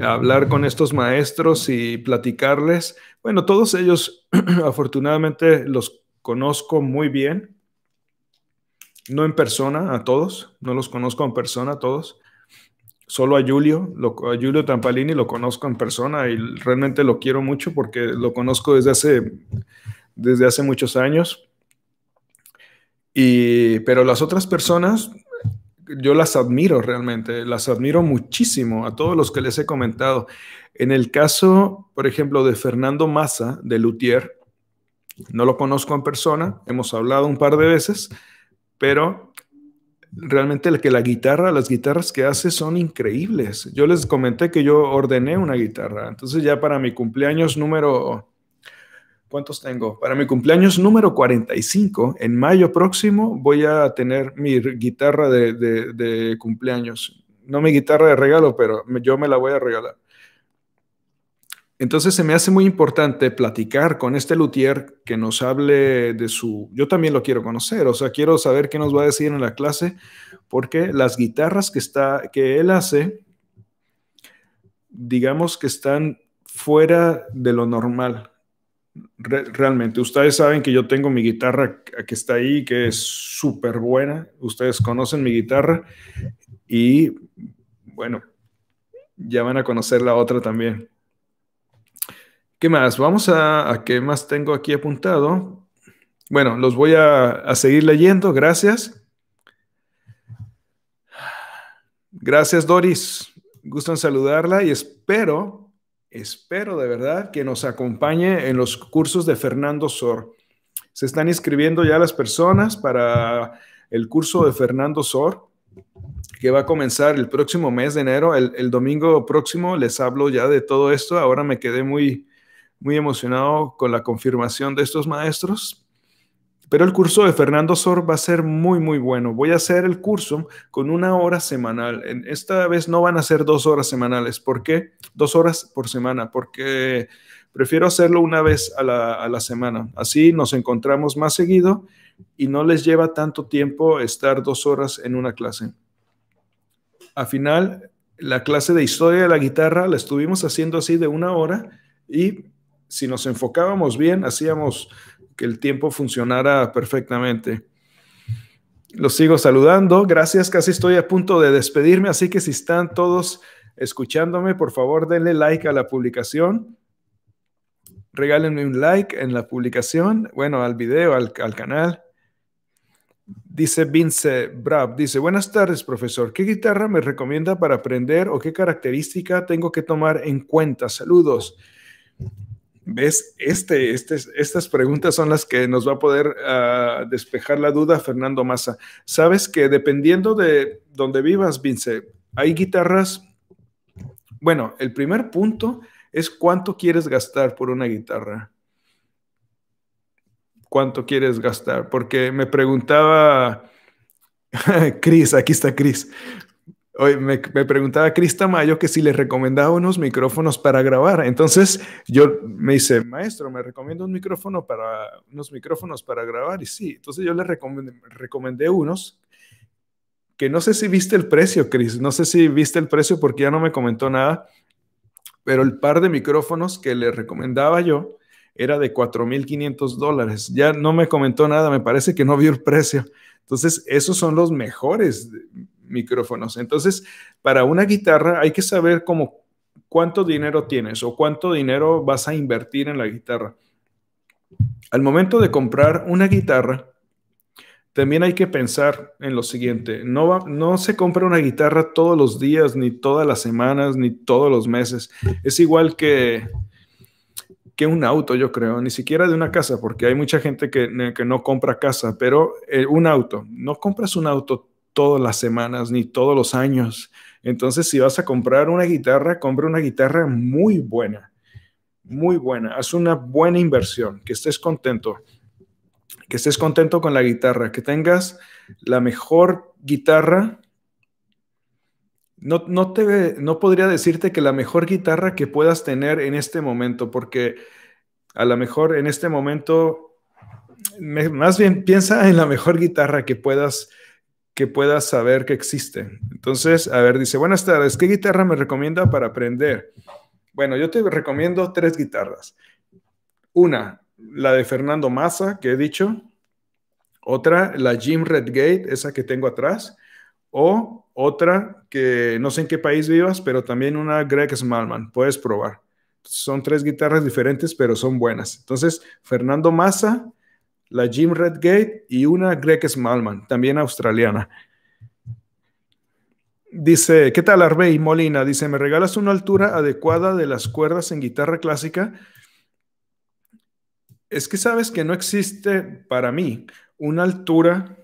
hablar con estos maestros y platicarles. Bueno, todos ellos *clears throat* afortunadamente los conozco muy bien no en persona a todos, no los conozco en persona a todos, solo a Julio, a Julio Tampalini lo conozco en persona y realmente lo quiero mucho porque lo conozco desde hace, desde hace muchos años. Y, pero las otras personas, yo las admiro realmente, las admiro muchísimo a todos los que les he comentado. En el caso, por ejemplo, de Fernando Massa, de Lutier, no lo conozco en persona, hemos hablado un par de veces, pero realmente que la guitarra, las guitarras que hace son increíbles. Yo les comenté que yo ordené una guitarra, entonces ya para mi cumpleaños número ¿Cuántos tengo? Para mi cumpleaños número 45, en mayo próximo, voy a tener mi guitarra de, de cumpleaños. No mi guitarra de regalo, pero yo me la voy a regalar. Entonces se me hace muy importante platicar con este luthier que nos hable de su... Yo también lo quiero conocer, o sea, quiero saber qué nos va a decir en la clase, porque las guitarras que, está, que él hace, digamos que están fuera de lo normal, realmente. Ustedes saben que yo tengo mi guitarra que está ahí, que es súper buena, ustedes conocen mi guitarra y bueno, ya van a conocer la otra también. ¿Qué más? Vamos a, qué más tengo aquí apuntado. Bueno, los voy a, seguir leyendo. Gracias. Gracias, Doris. Gusto en saludarla y espero, espero de verdad que nos acompañe en los cursos de Fernando Sor. Se están inscribiendo ya las personas para el curso de Fernando Sor, que va a comenzar el próximo mes de enero. el domingo próximo les hablo ya de todo esto. Ahora me quedé muy, muy emocionado con la confirmación de estos maestros. Pero el curso de Fernando Sor va a ser muy, muy bueno. Voy a hacer el curso con una hora semanal. Esta vez no van a ser dos horas semanales. ¿Por qué? Dos horas por semana. Porque prefiero hacerlo una vez a la, a la semana. Así nos encontramos más seguido y no les lleva tanto tiempo estar dos horas en una clase. Al final, la clase de historia de la guitarra la estuvimos haciendo así de una hora y si nos enfocábamos bien, hacíamos que el tiempo funcionara perfectamente. Los sigo saludando. Gracias, casi estoy a punto de despedirme, así que si están todos escuchándome, por favor denle like a la publicación. Regálenme un like en la publicación, bueno, al video, al, canal. Dice Vince Brab, dice, buenas tardes, profesor. ¿Qué guitarra me recomienda para aprender o qué característica tengo que tomar en cuenta? Saludos. ¿Ves? Este, este, estas preguntas son las que nos va a poder ah, despejar la duda Fernando Massa. Sabes que dependiendo de donde vivas, Vince, hay guitarras. Bueno, el primer punto es cuánto quieres gastar por una guitarra. ¿Cuánto quieres gastar? Porque me preguntaba *laughs* Cris, aquí está Cris, Hoy me, preguntaba Crista Mayo que si le recomendaba unos micrófonos para grabar. Entonces yo me dice, maestro, me recomiendo un micrófono para, unos micrófonos para grabar. Y sí, entonces yo le recomendé, unos que no sé si viste el precio, Chris. No sé si viste el precio porque ya no me comentó nada. Pero el par de micrófonos que le recomendaba yo era de 4.500 dólares. Ya no me comentó nada, me parece que no vio el precio. Entonces, esos son los mejores micrófonos. Entonces, para una guitarra hay que saber cómo cuánto dinero tienes o cuánto dinero vas a invertir en la guitarra. Al momento de comprar una guitarra, también hay que pensar en lo siguiente, no, va, no se compra una guitarra todos los días, ni todas las semanas, ni todos los meses. Es igual que, que un auto, yo creo, ni siquiera de una casa, porque hay mucha gente que, no compra casa, pero eh, un auto, no compras un auto todas las semanas ni todos los años. Entonces, si vas a comprar una guitarra, compra una guitarra muy buena, muy buena. Haz una buena inversión, que estés contento, que estés contento con la guitarra, que tengas la mejor guitarra. No, no, te, no podría decirte que la mejor guitarra que puedas tener en este momento, porque a lo mejor en este momento, más bien piensa en la mejor guitarra que puedas que puedas saber que existe. Entonces, a ver, dice, buenas tardes, ¿qué guitarra me recomienda para aprender? Bueno, yo te recomiendo tres guitarras. Una, la de Fernando Massa, que he dicho. Otra, la Jim Redgate, esa que tengo atrás. O otra, que no sé en qué país vivas, pero también una Greg Smallman, puedes probar. Son tres guitarras diferentes, pero son buenas. Entonces, Fernando Massa, la Jim Redgate y una Greg Smallman, también australiana. Dice, ¿qué tal Arbey Molina? Dice, ¿me regalas una altura adecuada de las cuerdas en guitarra clásica? Es que sabes que no existe para mí una altura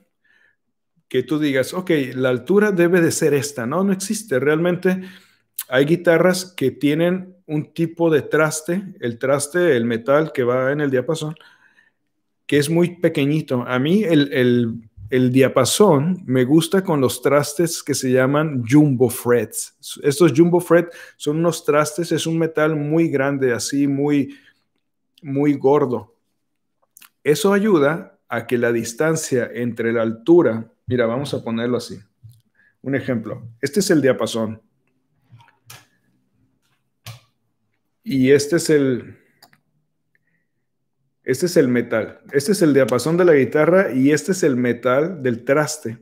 que tú digas, ok, la altura debe de ser esta. No, no existe. Realmente hay guitarras que tienen un tipo de traste, el traste, el metal que va en el diapasón, que es muy pequeñito. A mí el, diapasón me gusta con los trastes que se llaman jumbo frets. Estos jumbo frets son unos trastes, es un metal muy grande, así muy, muy gordo. Eso ayuda a que la distancia entre la altura, mira, vamos a ponerlo así. Un ejemplo, este es el diapasón. Y este es el, este es el metal, este es el diapasón de la guitarra y este es el metal del traste.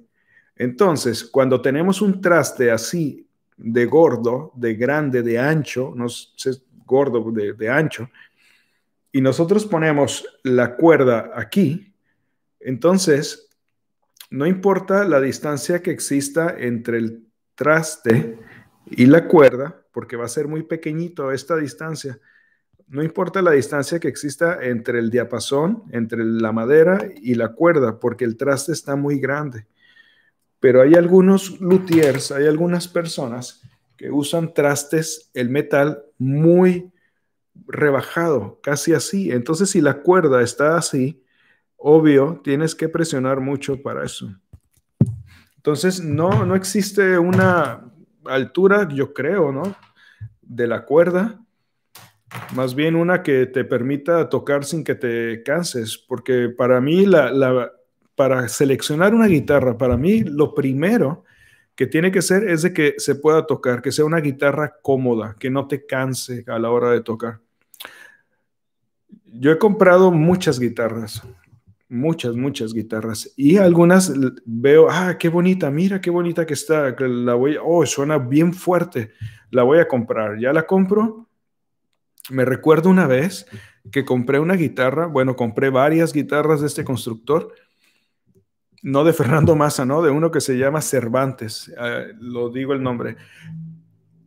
Entonces, cuando tenemos un traste así de gordo, de grande, de ancho, no sé, gordo, de, de ancho, y nosotros ponemos la cuerda aquí, entonces, no importa la distancia que exista entre el traste y la cuerda, porque va a ser muy pequeñito esta distancia, no importa la distancia que exista entre el diapasón, entre la madera y la cuerda, porque el traste está muy grande. Pero hay algunos luthiers, hay algunas personas que usan trastes, el metal muy rebajado, casi así. Entonces, si la cuerda está así, obvio, tienes que presionar mucho para eso. Entonces, no, no existe una altura, yo creo, ¿no? De la cuerda más bien una que te permita tocar sin que te canses, porque para mí, la, para seleccionar una guitarra, para mí lo primero que tiene que ser es de que se pueda tocar, que sea una guitarra cómoda, que no te canse a la hora de tocar. Yo he comprado muchas guitarras, muchas, muchas guitarras. Y algunas veo, ah, qué bonita, mira qué bonita que está. La voy, oh, suena bien fuerte. La voy a comprar. Ya la compro me recuerdo una vez que compré una guitarra, bueno, compré varias guitarras de este constructor, no de Fernando Massa, ¿no? De uno que se llama Cervantes, eh, lo digo el nombre.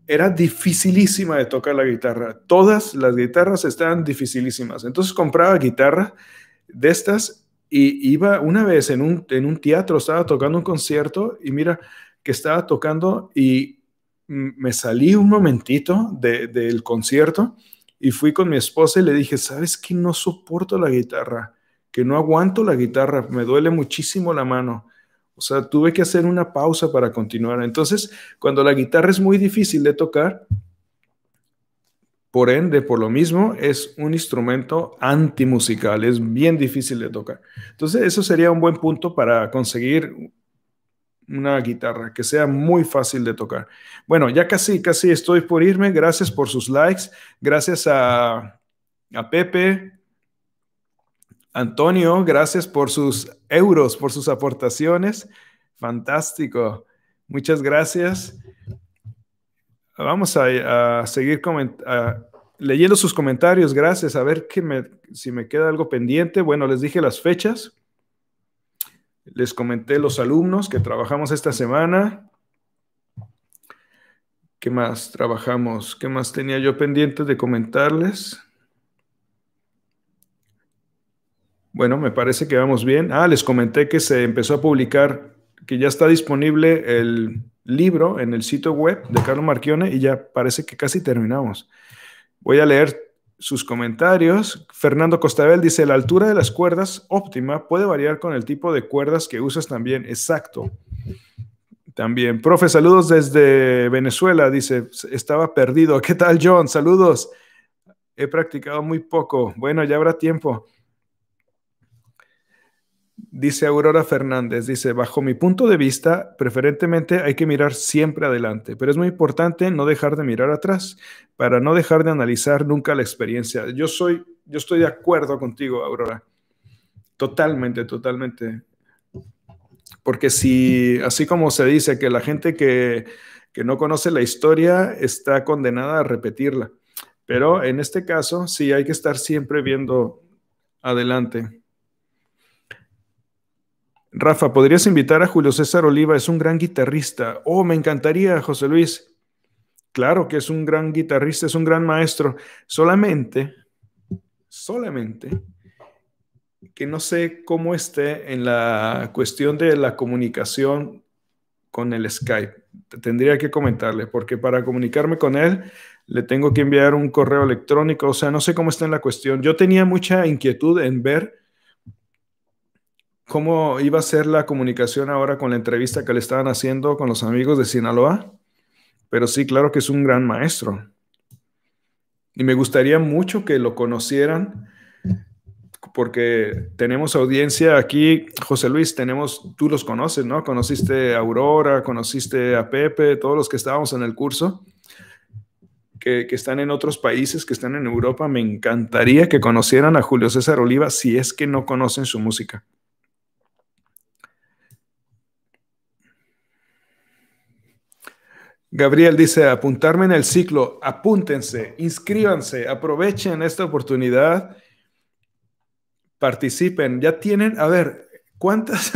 Era dificilísima de tocar la guitarra. Todas las guitarras estaban dificilísimas. Entonces compraba guitarra de estas y iba una vez en un, teatro, estaba tocando un concierto y mira que estaba tocando y me salí un momentito del concierto y fui con mi esposa y le dije, ¿sabes que no soporto la guitarra? Que no aguanto la guitarra, me duele muchísimo la mano. O sea, tuve que hacer una pausa para continuar. Entonces, cuando la guitarra es muy difícil de tocar, por ende, por lo mismo, es un instrumento antimusical, es bien difícil de tocar. Entonces, eso sería un buen punto para conseguir una guitarra, que sea muy fácil de tocar. Bueno, ya casi, casi estoy por irme. Gracias por sus likes. Gracias a, a Pepe, Antonio, gracias por sus euros, por sus aportaciones. Fantástico. Muchas gracias. Vamos a, seguir leyendo sus comentarios. Gracias. A ver me, si me queda algo pendiente. Bueno, les dije las fechas. Les comenté los alumnos que trabajamos esta semana. ¿Qué más trabajamos? ¿Qué más tenía yo pendiente de comentarles? Bueno, me parece que vamos bien. Ah, les comenté que se empezó a publicar, que ya está disponible el libro en el sitio web de Carlos Marquione y ya parece que casi terminamos. Voy a leer sus comentarios. Fernando Costabel dice, la altura de las cuerdas óptima puede variar con el tipo de cuerdas que usas también. Exacto. También, profe, saludos desde Venezuela, dice, estaba perdido. *laughs* ¿Qué tal, John? Saludos. He practicado muy poco. Bueno, ya habrá tiempo. Dice Aurora Fernández, dice, bajo mi punto de vista, preferentemente hay que mirar siempre adelante, pero es muy importante no dejar de mirar atrás para no dejar de analizar nunca la experiencia. Yo soy, yo estoy de acuerdo contigo, Aurora. Totalmente, totalmente. Porque si, así como se dice que la gente que, que no conoce la historia está condenada a repetirla, pero en este caso sí hay que estar siempre viendo adelante. Rafa, ¿podrías invitar a Julio César Oliva? Es un gran guitarrista. Oh, me encantaría, José Luis. Claro que es un gran guitarrista, es un gran maestro. Solamente, solamente que no sé cómo esté en la cuestión de la comunicación con el Skype. Tendría que comentarle, porque para comunicarme con él le tengo que enviar un correo electrónico, o sea, no sé cómo está en la cuestión. Yo tenía mucha inquietud en ver cómo iba a ser la comunicación ahora con la entrevista que le estaban haciendo con los amigos de Sinaloa, pero sí, claro que es un gran maestro. Y me gustaría mucho que lo conocieran porque tenemos audiencia aquí, José Luis, tenemos, tú los conoces, ¿no? Conociste a Aurora, conociste a Pepe, todos los que estábamos en el curso, que, que, están en otros países, que están en Europa, me encantaría que conocieran a Julio César Oliva si es que no conocen su música. Gabriel dice, apuntarme en el ciclo, apúntense, inscríbanse, aprovechen esta oportunidad, participen, ya tienen, a ver, ¿cuántas?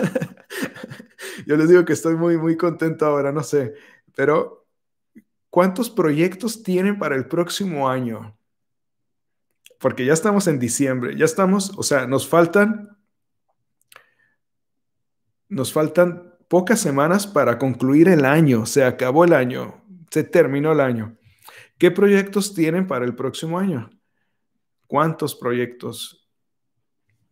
*laughs* Yo les digo que estoy muy, muy contento ahora, no sé, pero ¿cuántos proyectos tienen para el próximo año? Porque ya estamos en diciembre, ya estamos, o sea, nos faltan, nos faltan pocas semanas para concluir el año. Se acabó el año, se terminó el año. ¿Qué proyectos tienen para el próximo año? ¿Cuántos proyectos?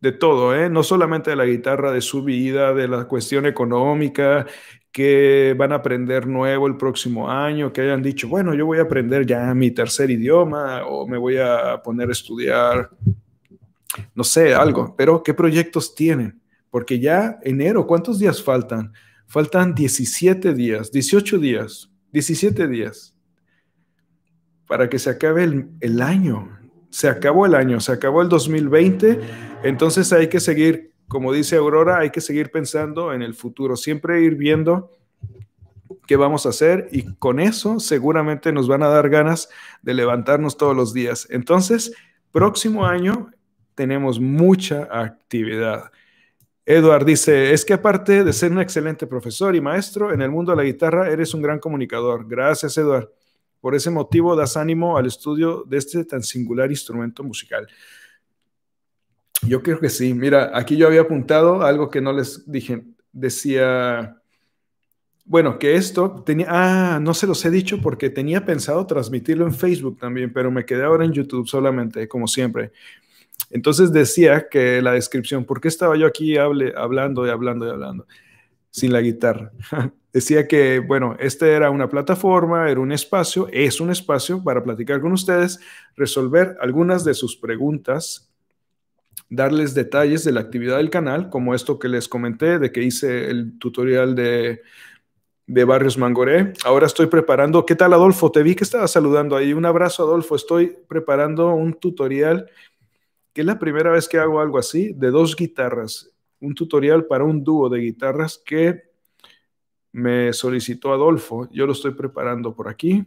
De todo, ¿eh? no solamente de la guitarra, de su vida, de la cuestión económica, que van a aprender nuevo el próximo año, que hayan dicho, bueno, yo voy a aprender ya mi tercer idioma o me voy a poner a estudiar, no sé, algo, pero ¿qué proyectos tienen? porque ya enero, ¿cuántos días faltan? Faltan 17 días, 18 días, 17 días para que se acabe el, año. Se acabó el año, se acabó el 2020, entonces hay que seguir, como dice Aurora, hay que seguir pensando en el futuro, siempre ir viendo qué vamos a hacer y con eso seguramente nos van a dar ganas de levantarnos todos los días. Entonces, próximo año tenemos mucha actividad. Eduard dice, es que aparte de ser un excelente profesor y maestro, en el mundo de la guitarra eres un gran comunicador. Gracias, Eduard. Por ese motivo das ánimo al estudio de este tan singular instrumento musical. Yo creo que sí. Mira, aquí yo había apuntado algo que no les dije. Decía, bueno, que esto tenía, ah, no se los he dicho porque tenía pensado transmitirlo en Facebook también, pero me quedé ahora en YouTube solamente, como siempre. Entonces decía que la descripción, ¿por qué estaba yo aquí hablando y hablando y hablando sin la guitarra? *laughs* decía que, bueno, este era una plataforma, era un espacio, es un espacio para platicar con ustedes, resolver algunas de sus preguntas, darles detalles de la actividad del canal, como esto que les comenté, de que hice el tutorial de, de Barrios Mangoré. Ahora estoy preparando, ¿qué tal Adolfo? Te vi que estaba saludando ahí. Un abrazo Adolfo, estoy preparando un tutorial que es la primera vez que hago algo así, de dos guitarras, un tutorial para un dúo de guitarras que me solicitó Adolfo. Yo lo estoy preparando por aquí.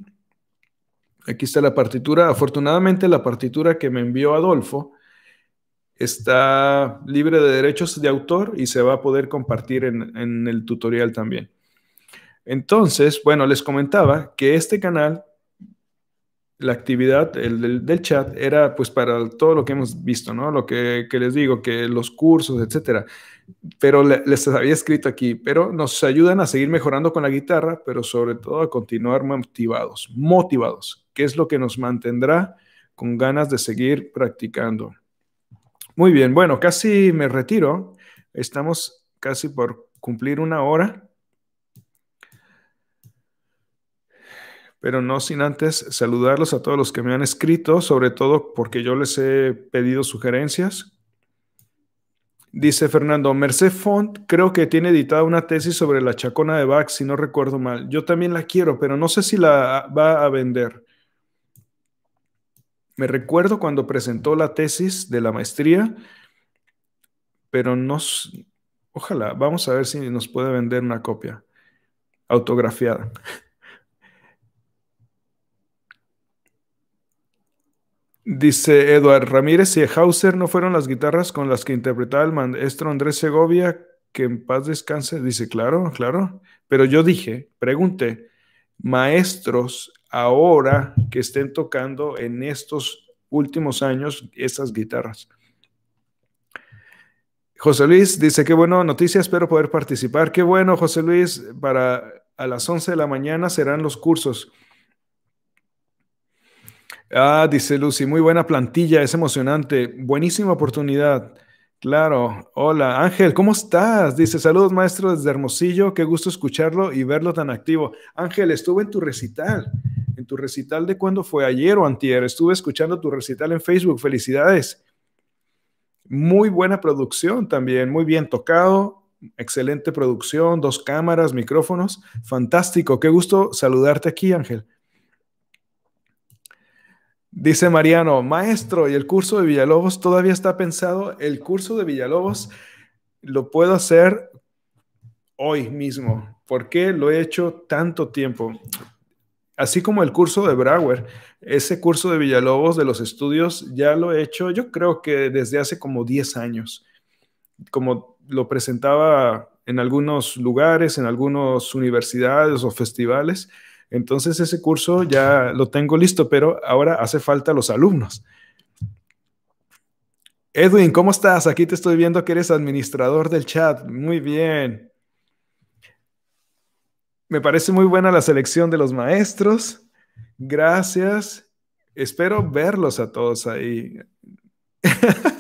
Aquí está la partitura. Afortunadamente la partitura que me envió Adolfo está libre de derechos de autor y se va a poder compartir en, en el tutorial también. Entonces, bueno, les comentaba que este canal la actividad del, chat era pues para todo lo que hemos visto, ¿no? Lo que, les digo, que los cursos, etcétera. Pero les había escrito aquí, pero nos ayudan a seguir mejorando con la guitarra, pero sobre todo a continuar motivados, motivados, que es lo que nos mantendrá con ganas de seguir practicando. Muy bien, bueno, casi me retiro. Estamos casi por cumplir una hora. pero no sin antes saludarlos a todos los que me han escrito, sobre todo porque yo les he pedido sugerencias. Dice Fernando, Merced Font creo que tiene editada una tesis sobre la chacona de Bach, si no recuerdo mal. Yo también la quiero, pero no sé si la va a vender. Me recuerdo cuando presentó la tesis de la maestría, pero no. ojalá, vamos a ver si nos puede vender una copia autografiada. Dice Eduard Ramírez y Hauser no fueron las guitarras con las que interpretaba el maestro Andrés Segovia, que en paz descanse. Dice, claro, claro. Pero yo dije, pregunté, maestros ahora que estén tocando en estos últimos años esas guitarras. José Luis dice, qué bueno noticia, espero poder participar. Qué bueno, José Luis, para a las 11 de la mañana serán los cursos. Ah, dice Lucy, muy buena plantilla, es emocionante, buenísima oportunidad. Claro, hola Ángel, ¿cómo estás? Dice, saludos maestro desde Hermosillo, qué gusto escucharlo y verlo tan activo. Ángel, estuve en tu recital, en tu recital de cuándo fue, ayer o antier, estuve escuchando tu recital en Facebook, felicidades. Muy buena producción también, muy bien tocado, excelente producción, dos cámaras, micrófonos, fantástico, qué gusto saludarte aquí Ángel. Dice Mariano, maestro, ¿y el curso de Villalobos todavía está pensado? El curso de Villalobos lo puedo hacer hoy mismo. ¿Por qué lo he hecho tanto tiempo? Así como el curso de Brauer, ese curso de Villalobos de los estudios ya lo he hecho, yo creo que desde hace como 10 años. Como lo presentaba en algunos lugares, en algunas universidades o festivales, entonces ese curso ya lo tengo listo, pero ahora hace falta los alumnos. Edwin, ¿cómo estás? Aquí te estoy viendo que eres administrador del chat. Muy bien. Me parece muy buena la selección de los maestros. Gracias. Espero verlos a todos ahí. *laughs*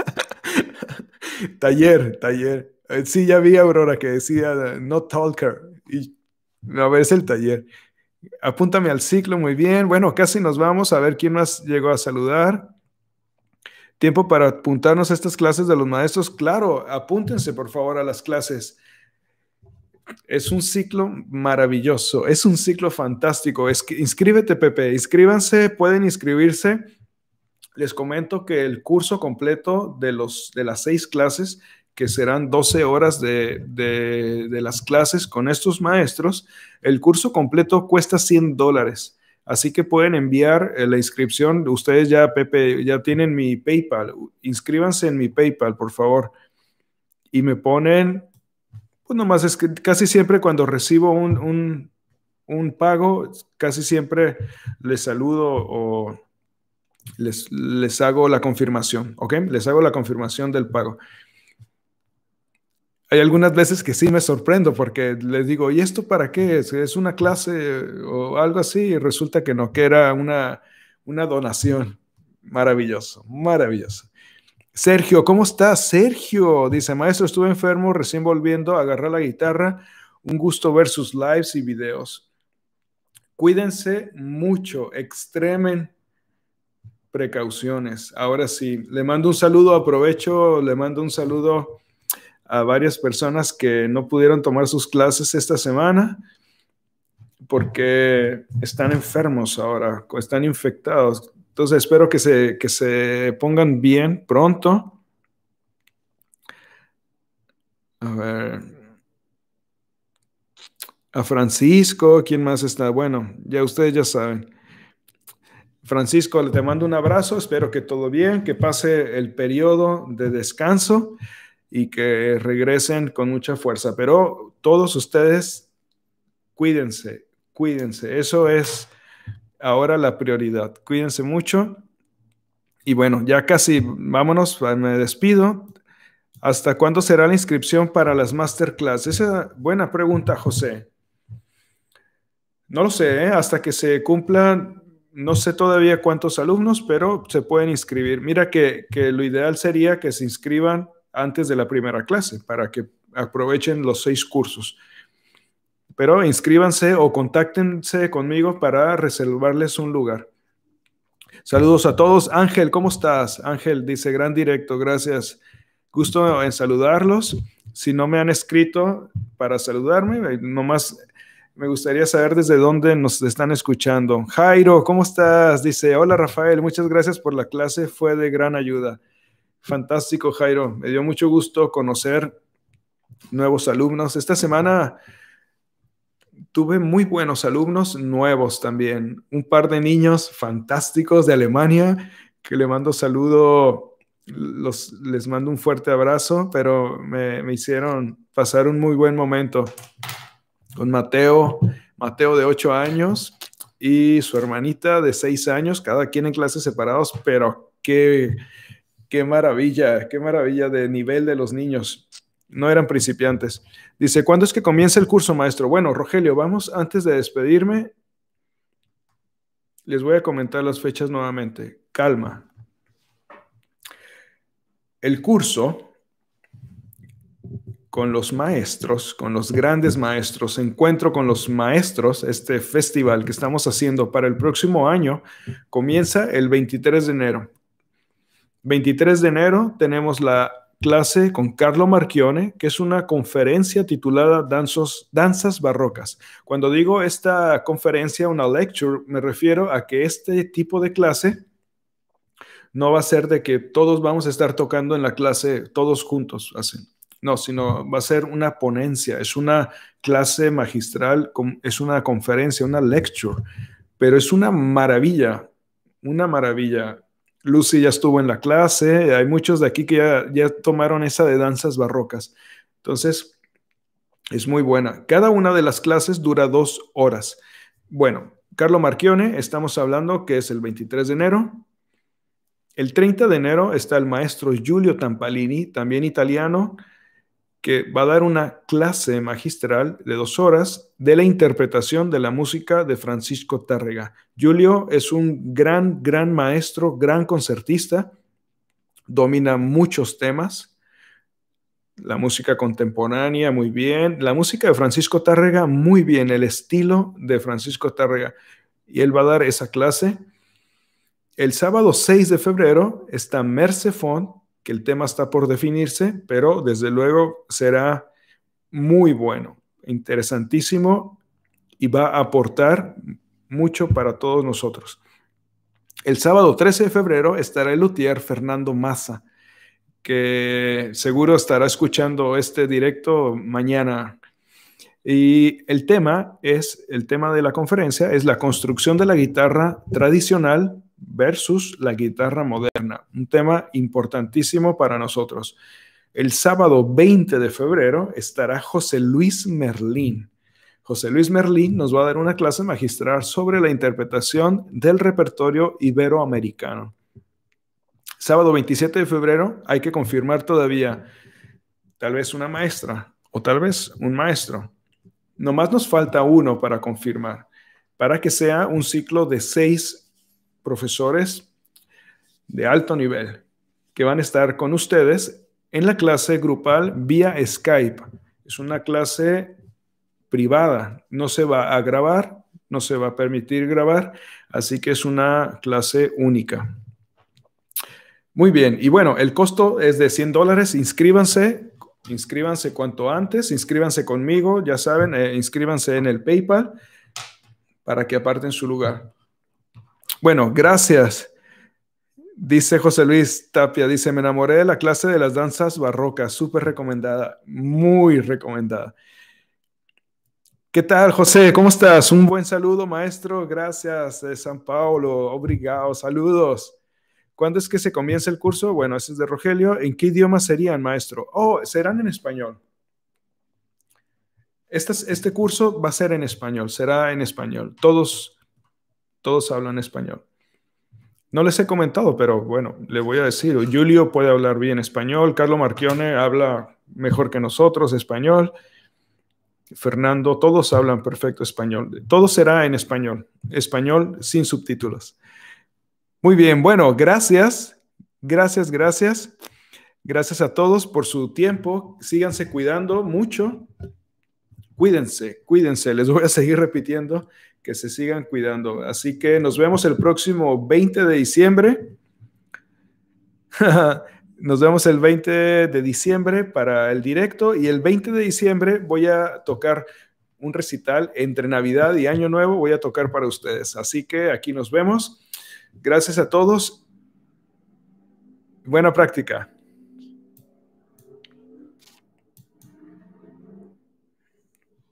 taller, taller. Eh, sí, ya vi a Aurora que decía no talker. Y, a ver, es el taller. Apúntame al ciclo, muy bien. Bueno, casi nos vamos a ver quién más llegó a saludar. Tiempo para apuntarnos a estas clases de los maestros. Claro, apúntense por favor a las clases. Es un ciclo maravilloso, es un ciclo fantástico. Es inscríbete, Pepe, inscríbanse, pueden inscribirse. Les comento que el curso completo de, los, de las seis clases que serán 12 horas de, de, las clases con estos maestros, el curso completo cuesta 100 dólares. Así que pueden enviar eh, la inscripción. Ustedes ya, Pepe, ya tienen mi PayPal. Inscríbanse en mi PayPal, por favor. Y me ponen, pues nomás es que casi siempre cuando recibo un, un, pago, casi siempre les saludo o les, les hago la confirmación, ¿ok? Les hago la confirmación del pago hay algunas veces que sí me sorprendo porque les digo, ¿y esto para qué es? ¿Es una clase o algo así? Y resulta que no, que era una, una donación. Maravilloso, maravilloso. Sergio, ¿cómo estás? Sergio dice, maestro, estuve enfermo, recién volviendo, agarré la guitarra, un gusto ver sus lives y videos. Cuídense mucho, extremen precauciones. Ahora sí, le mando un saludo, aprovecho, le mando un saludo a varias personas que no pudieron tomar sus clases esta semana porque están enfermos ahora, están infectados. Entonces espero que se, que se pongan bien pronto. A ver. A Francisco, ¿quién más está? Bueno, ya ustedes ya saben. Francisco, te mando un abrazo, espero que todo bien, que pase el periodo de descanso y que regresen con mucha fuerza. Pero todos ustedes, cuídense, cuídense. Eso es ahora la prioridad. Cuídense mucho. Y bueno, ya casi vámonos, eh, me despido. ¿Hasta cuándo será la inscripción para las masterclass? Esa buena pregunta, José. No lo sé, ¿eh? hasta que se cumplan, no sé todavía cuántos alumnos, pero se pueden inscribir. Mira que, que lo ideal sería que se inscriban antes de la primera clase para que aprovechen los seis cursos. Pero inscríbanse o contáctense conmigo para reservarles un lugar. Saludos a todos. Ángel, ¿cómo estás? Ángel dice, gran directo, gracias. Gusto en saludarlos. Si no me han escrito para saludarme, eh, nomás me gustaría saber desde dónde nos están escuchando. Jairo, ¿cómo estás? Dice, hola Rafael, muchas gracias por la clase, fue de gran ayuda. Fantástico, Jairo. Me dio mucho gusto conocer nuevos alumnos. Esta semana tuve muy buenos alumnos nuevos también. Un par de niños fantásticos de Alemania que le mando saludo, les mando un fuerte abrazo, pero me, me hicieron pasar un muy buen momento con Mateo, Mateo de 8 años y su hermanita de 6 años, cada quien en clases separados, pero qué Qué maravilla, qué maravilla de nivel de los niños. No eran principiantes. Dice, ¿cuándo es que comienza el curso, maestro? Bueno, Rogelio, vamos antes de despedirme. Les voy a comentar las fechas nuevamente. Calma. El curso con los maestros, con los grandes maestros, encuentro con los maestros, este festival que estamos haciendo para el próximo año, comienza el 23 de enero. 23 de enero tenemos la clase con Carlo Marchione, que es una conferencia titulada Danzas Barrocas. Cuando digo esta conferencia, una lecture, me refiero a que este tipo de clase no va a ser de que todos vamos a estar tocando en la clase todos juntos, así. No, sino va a ser una ponencia, es una clase magistral, es una conferencia, una lecture, pero es una maravilla, una maravilla Lucy ya estuvo en la clase, hay muchos de aquí que ya, tomaron esa de danzas barrocas. Entonces, es muy buena. Cada una de las clases dura dos horas. Bueno, Carlo Marchione, estamos hablando que es el 23 de enero. El 30 de enero está el maestro Giulio Tampalini, también italiano que va a dar una clase magistral de dos horas de la interpretación de la música de Francisco Tárrega. Julio es un gran, gran maestro, gran concertista, domina muchos temas, la música contemporánea muy bien, la música de Francisco Tárrega muy bien, el estilo de Francisco Tárrega. Y él va a dar esa clase. El sábado 6 de febrero está Merce Font que el tema está por definirse, pero desde luego será muy bueno, interesantísimo y va a aportar mucho para todos nosotros. El sábado 13 de febrero estará el luthier Fernando Massa, que seguro estará escuchando este directo mañana. Y el tema es, el tema de la conferencia es la construcción de la guitarra tradicional versus la guitarra moderna, un tema importantísimo para nosotros. El sábado 20 de febrero estará José Luis Merlín. José Luis Merlín nos va a dar una clase magistral sobre la interpretación del repertorio iberoamericano. Sábado 27 de febrero hay que confirmar todavía tal vez una maestra o tal vez un maestro. Nomás nos falta uno para confirmar, para que sea un ciclo de seis profesores de alto nivel que van a estar con ustedes en la clase grupal vía Skype. Es una clase privada, no se va a grabar, no se va a permitir grabar, así que es una clase única. Muy bien, y bueno, el costo es de 100 dólares, inscríbanse, inscríbanse cuanto antes, inscríbanse conmigo, ya saben, eh, inscríbanse en el PayPal para que aparten su lugar. Bueno, gracias. Dice José Luis Tapia, dice, me enamoré de la clase de las danzas barrocas, súper recomendada, muy recomendada. ¿Qué tal, José? ¿Cómo estás? Un buen saludo, maestro. Gracias, de eh, San Paulo. Obrigado, saludos. ¿Cuándo es que se comienza el curso? Bueno, ese es de Rogelio. ¿En qué idioma serían, maestro? Oh, serán en español. este curso va a ser en español, será en español. Todos todos hablan español. No les he comentado, pero bueno, le voy a decir, Julio puede hablar bien español, Carlos Marchione habla mejor que nosotros español, Fernando, todos hablan perfecto español, todo será en español, español sin subtítulos. Muy bien, bueno, gracias, gracias, gracias. Gracias a todos por su tiempo. Síganse cuidando mucho. Cuídense, cuídense. Les voy a seguir repitiendo que se sigan cuidando. Así que nos vemos el próximo 20 de diciembre. *laughs* Nos vemos el 20 de diciembre para el directo y el 20 de diciembre voy a tocar un recital entre Navidad y Año Nuevo, voy a tocar para ustedes. Así que aquí nos vemos. Gracias a todos. Buena práctica.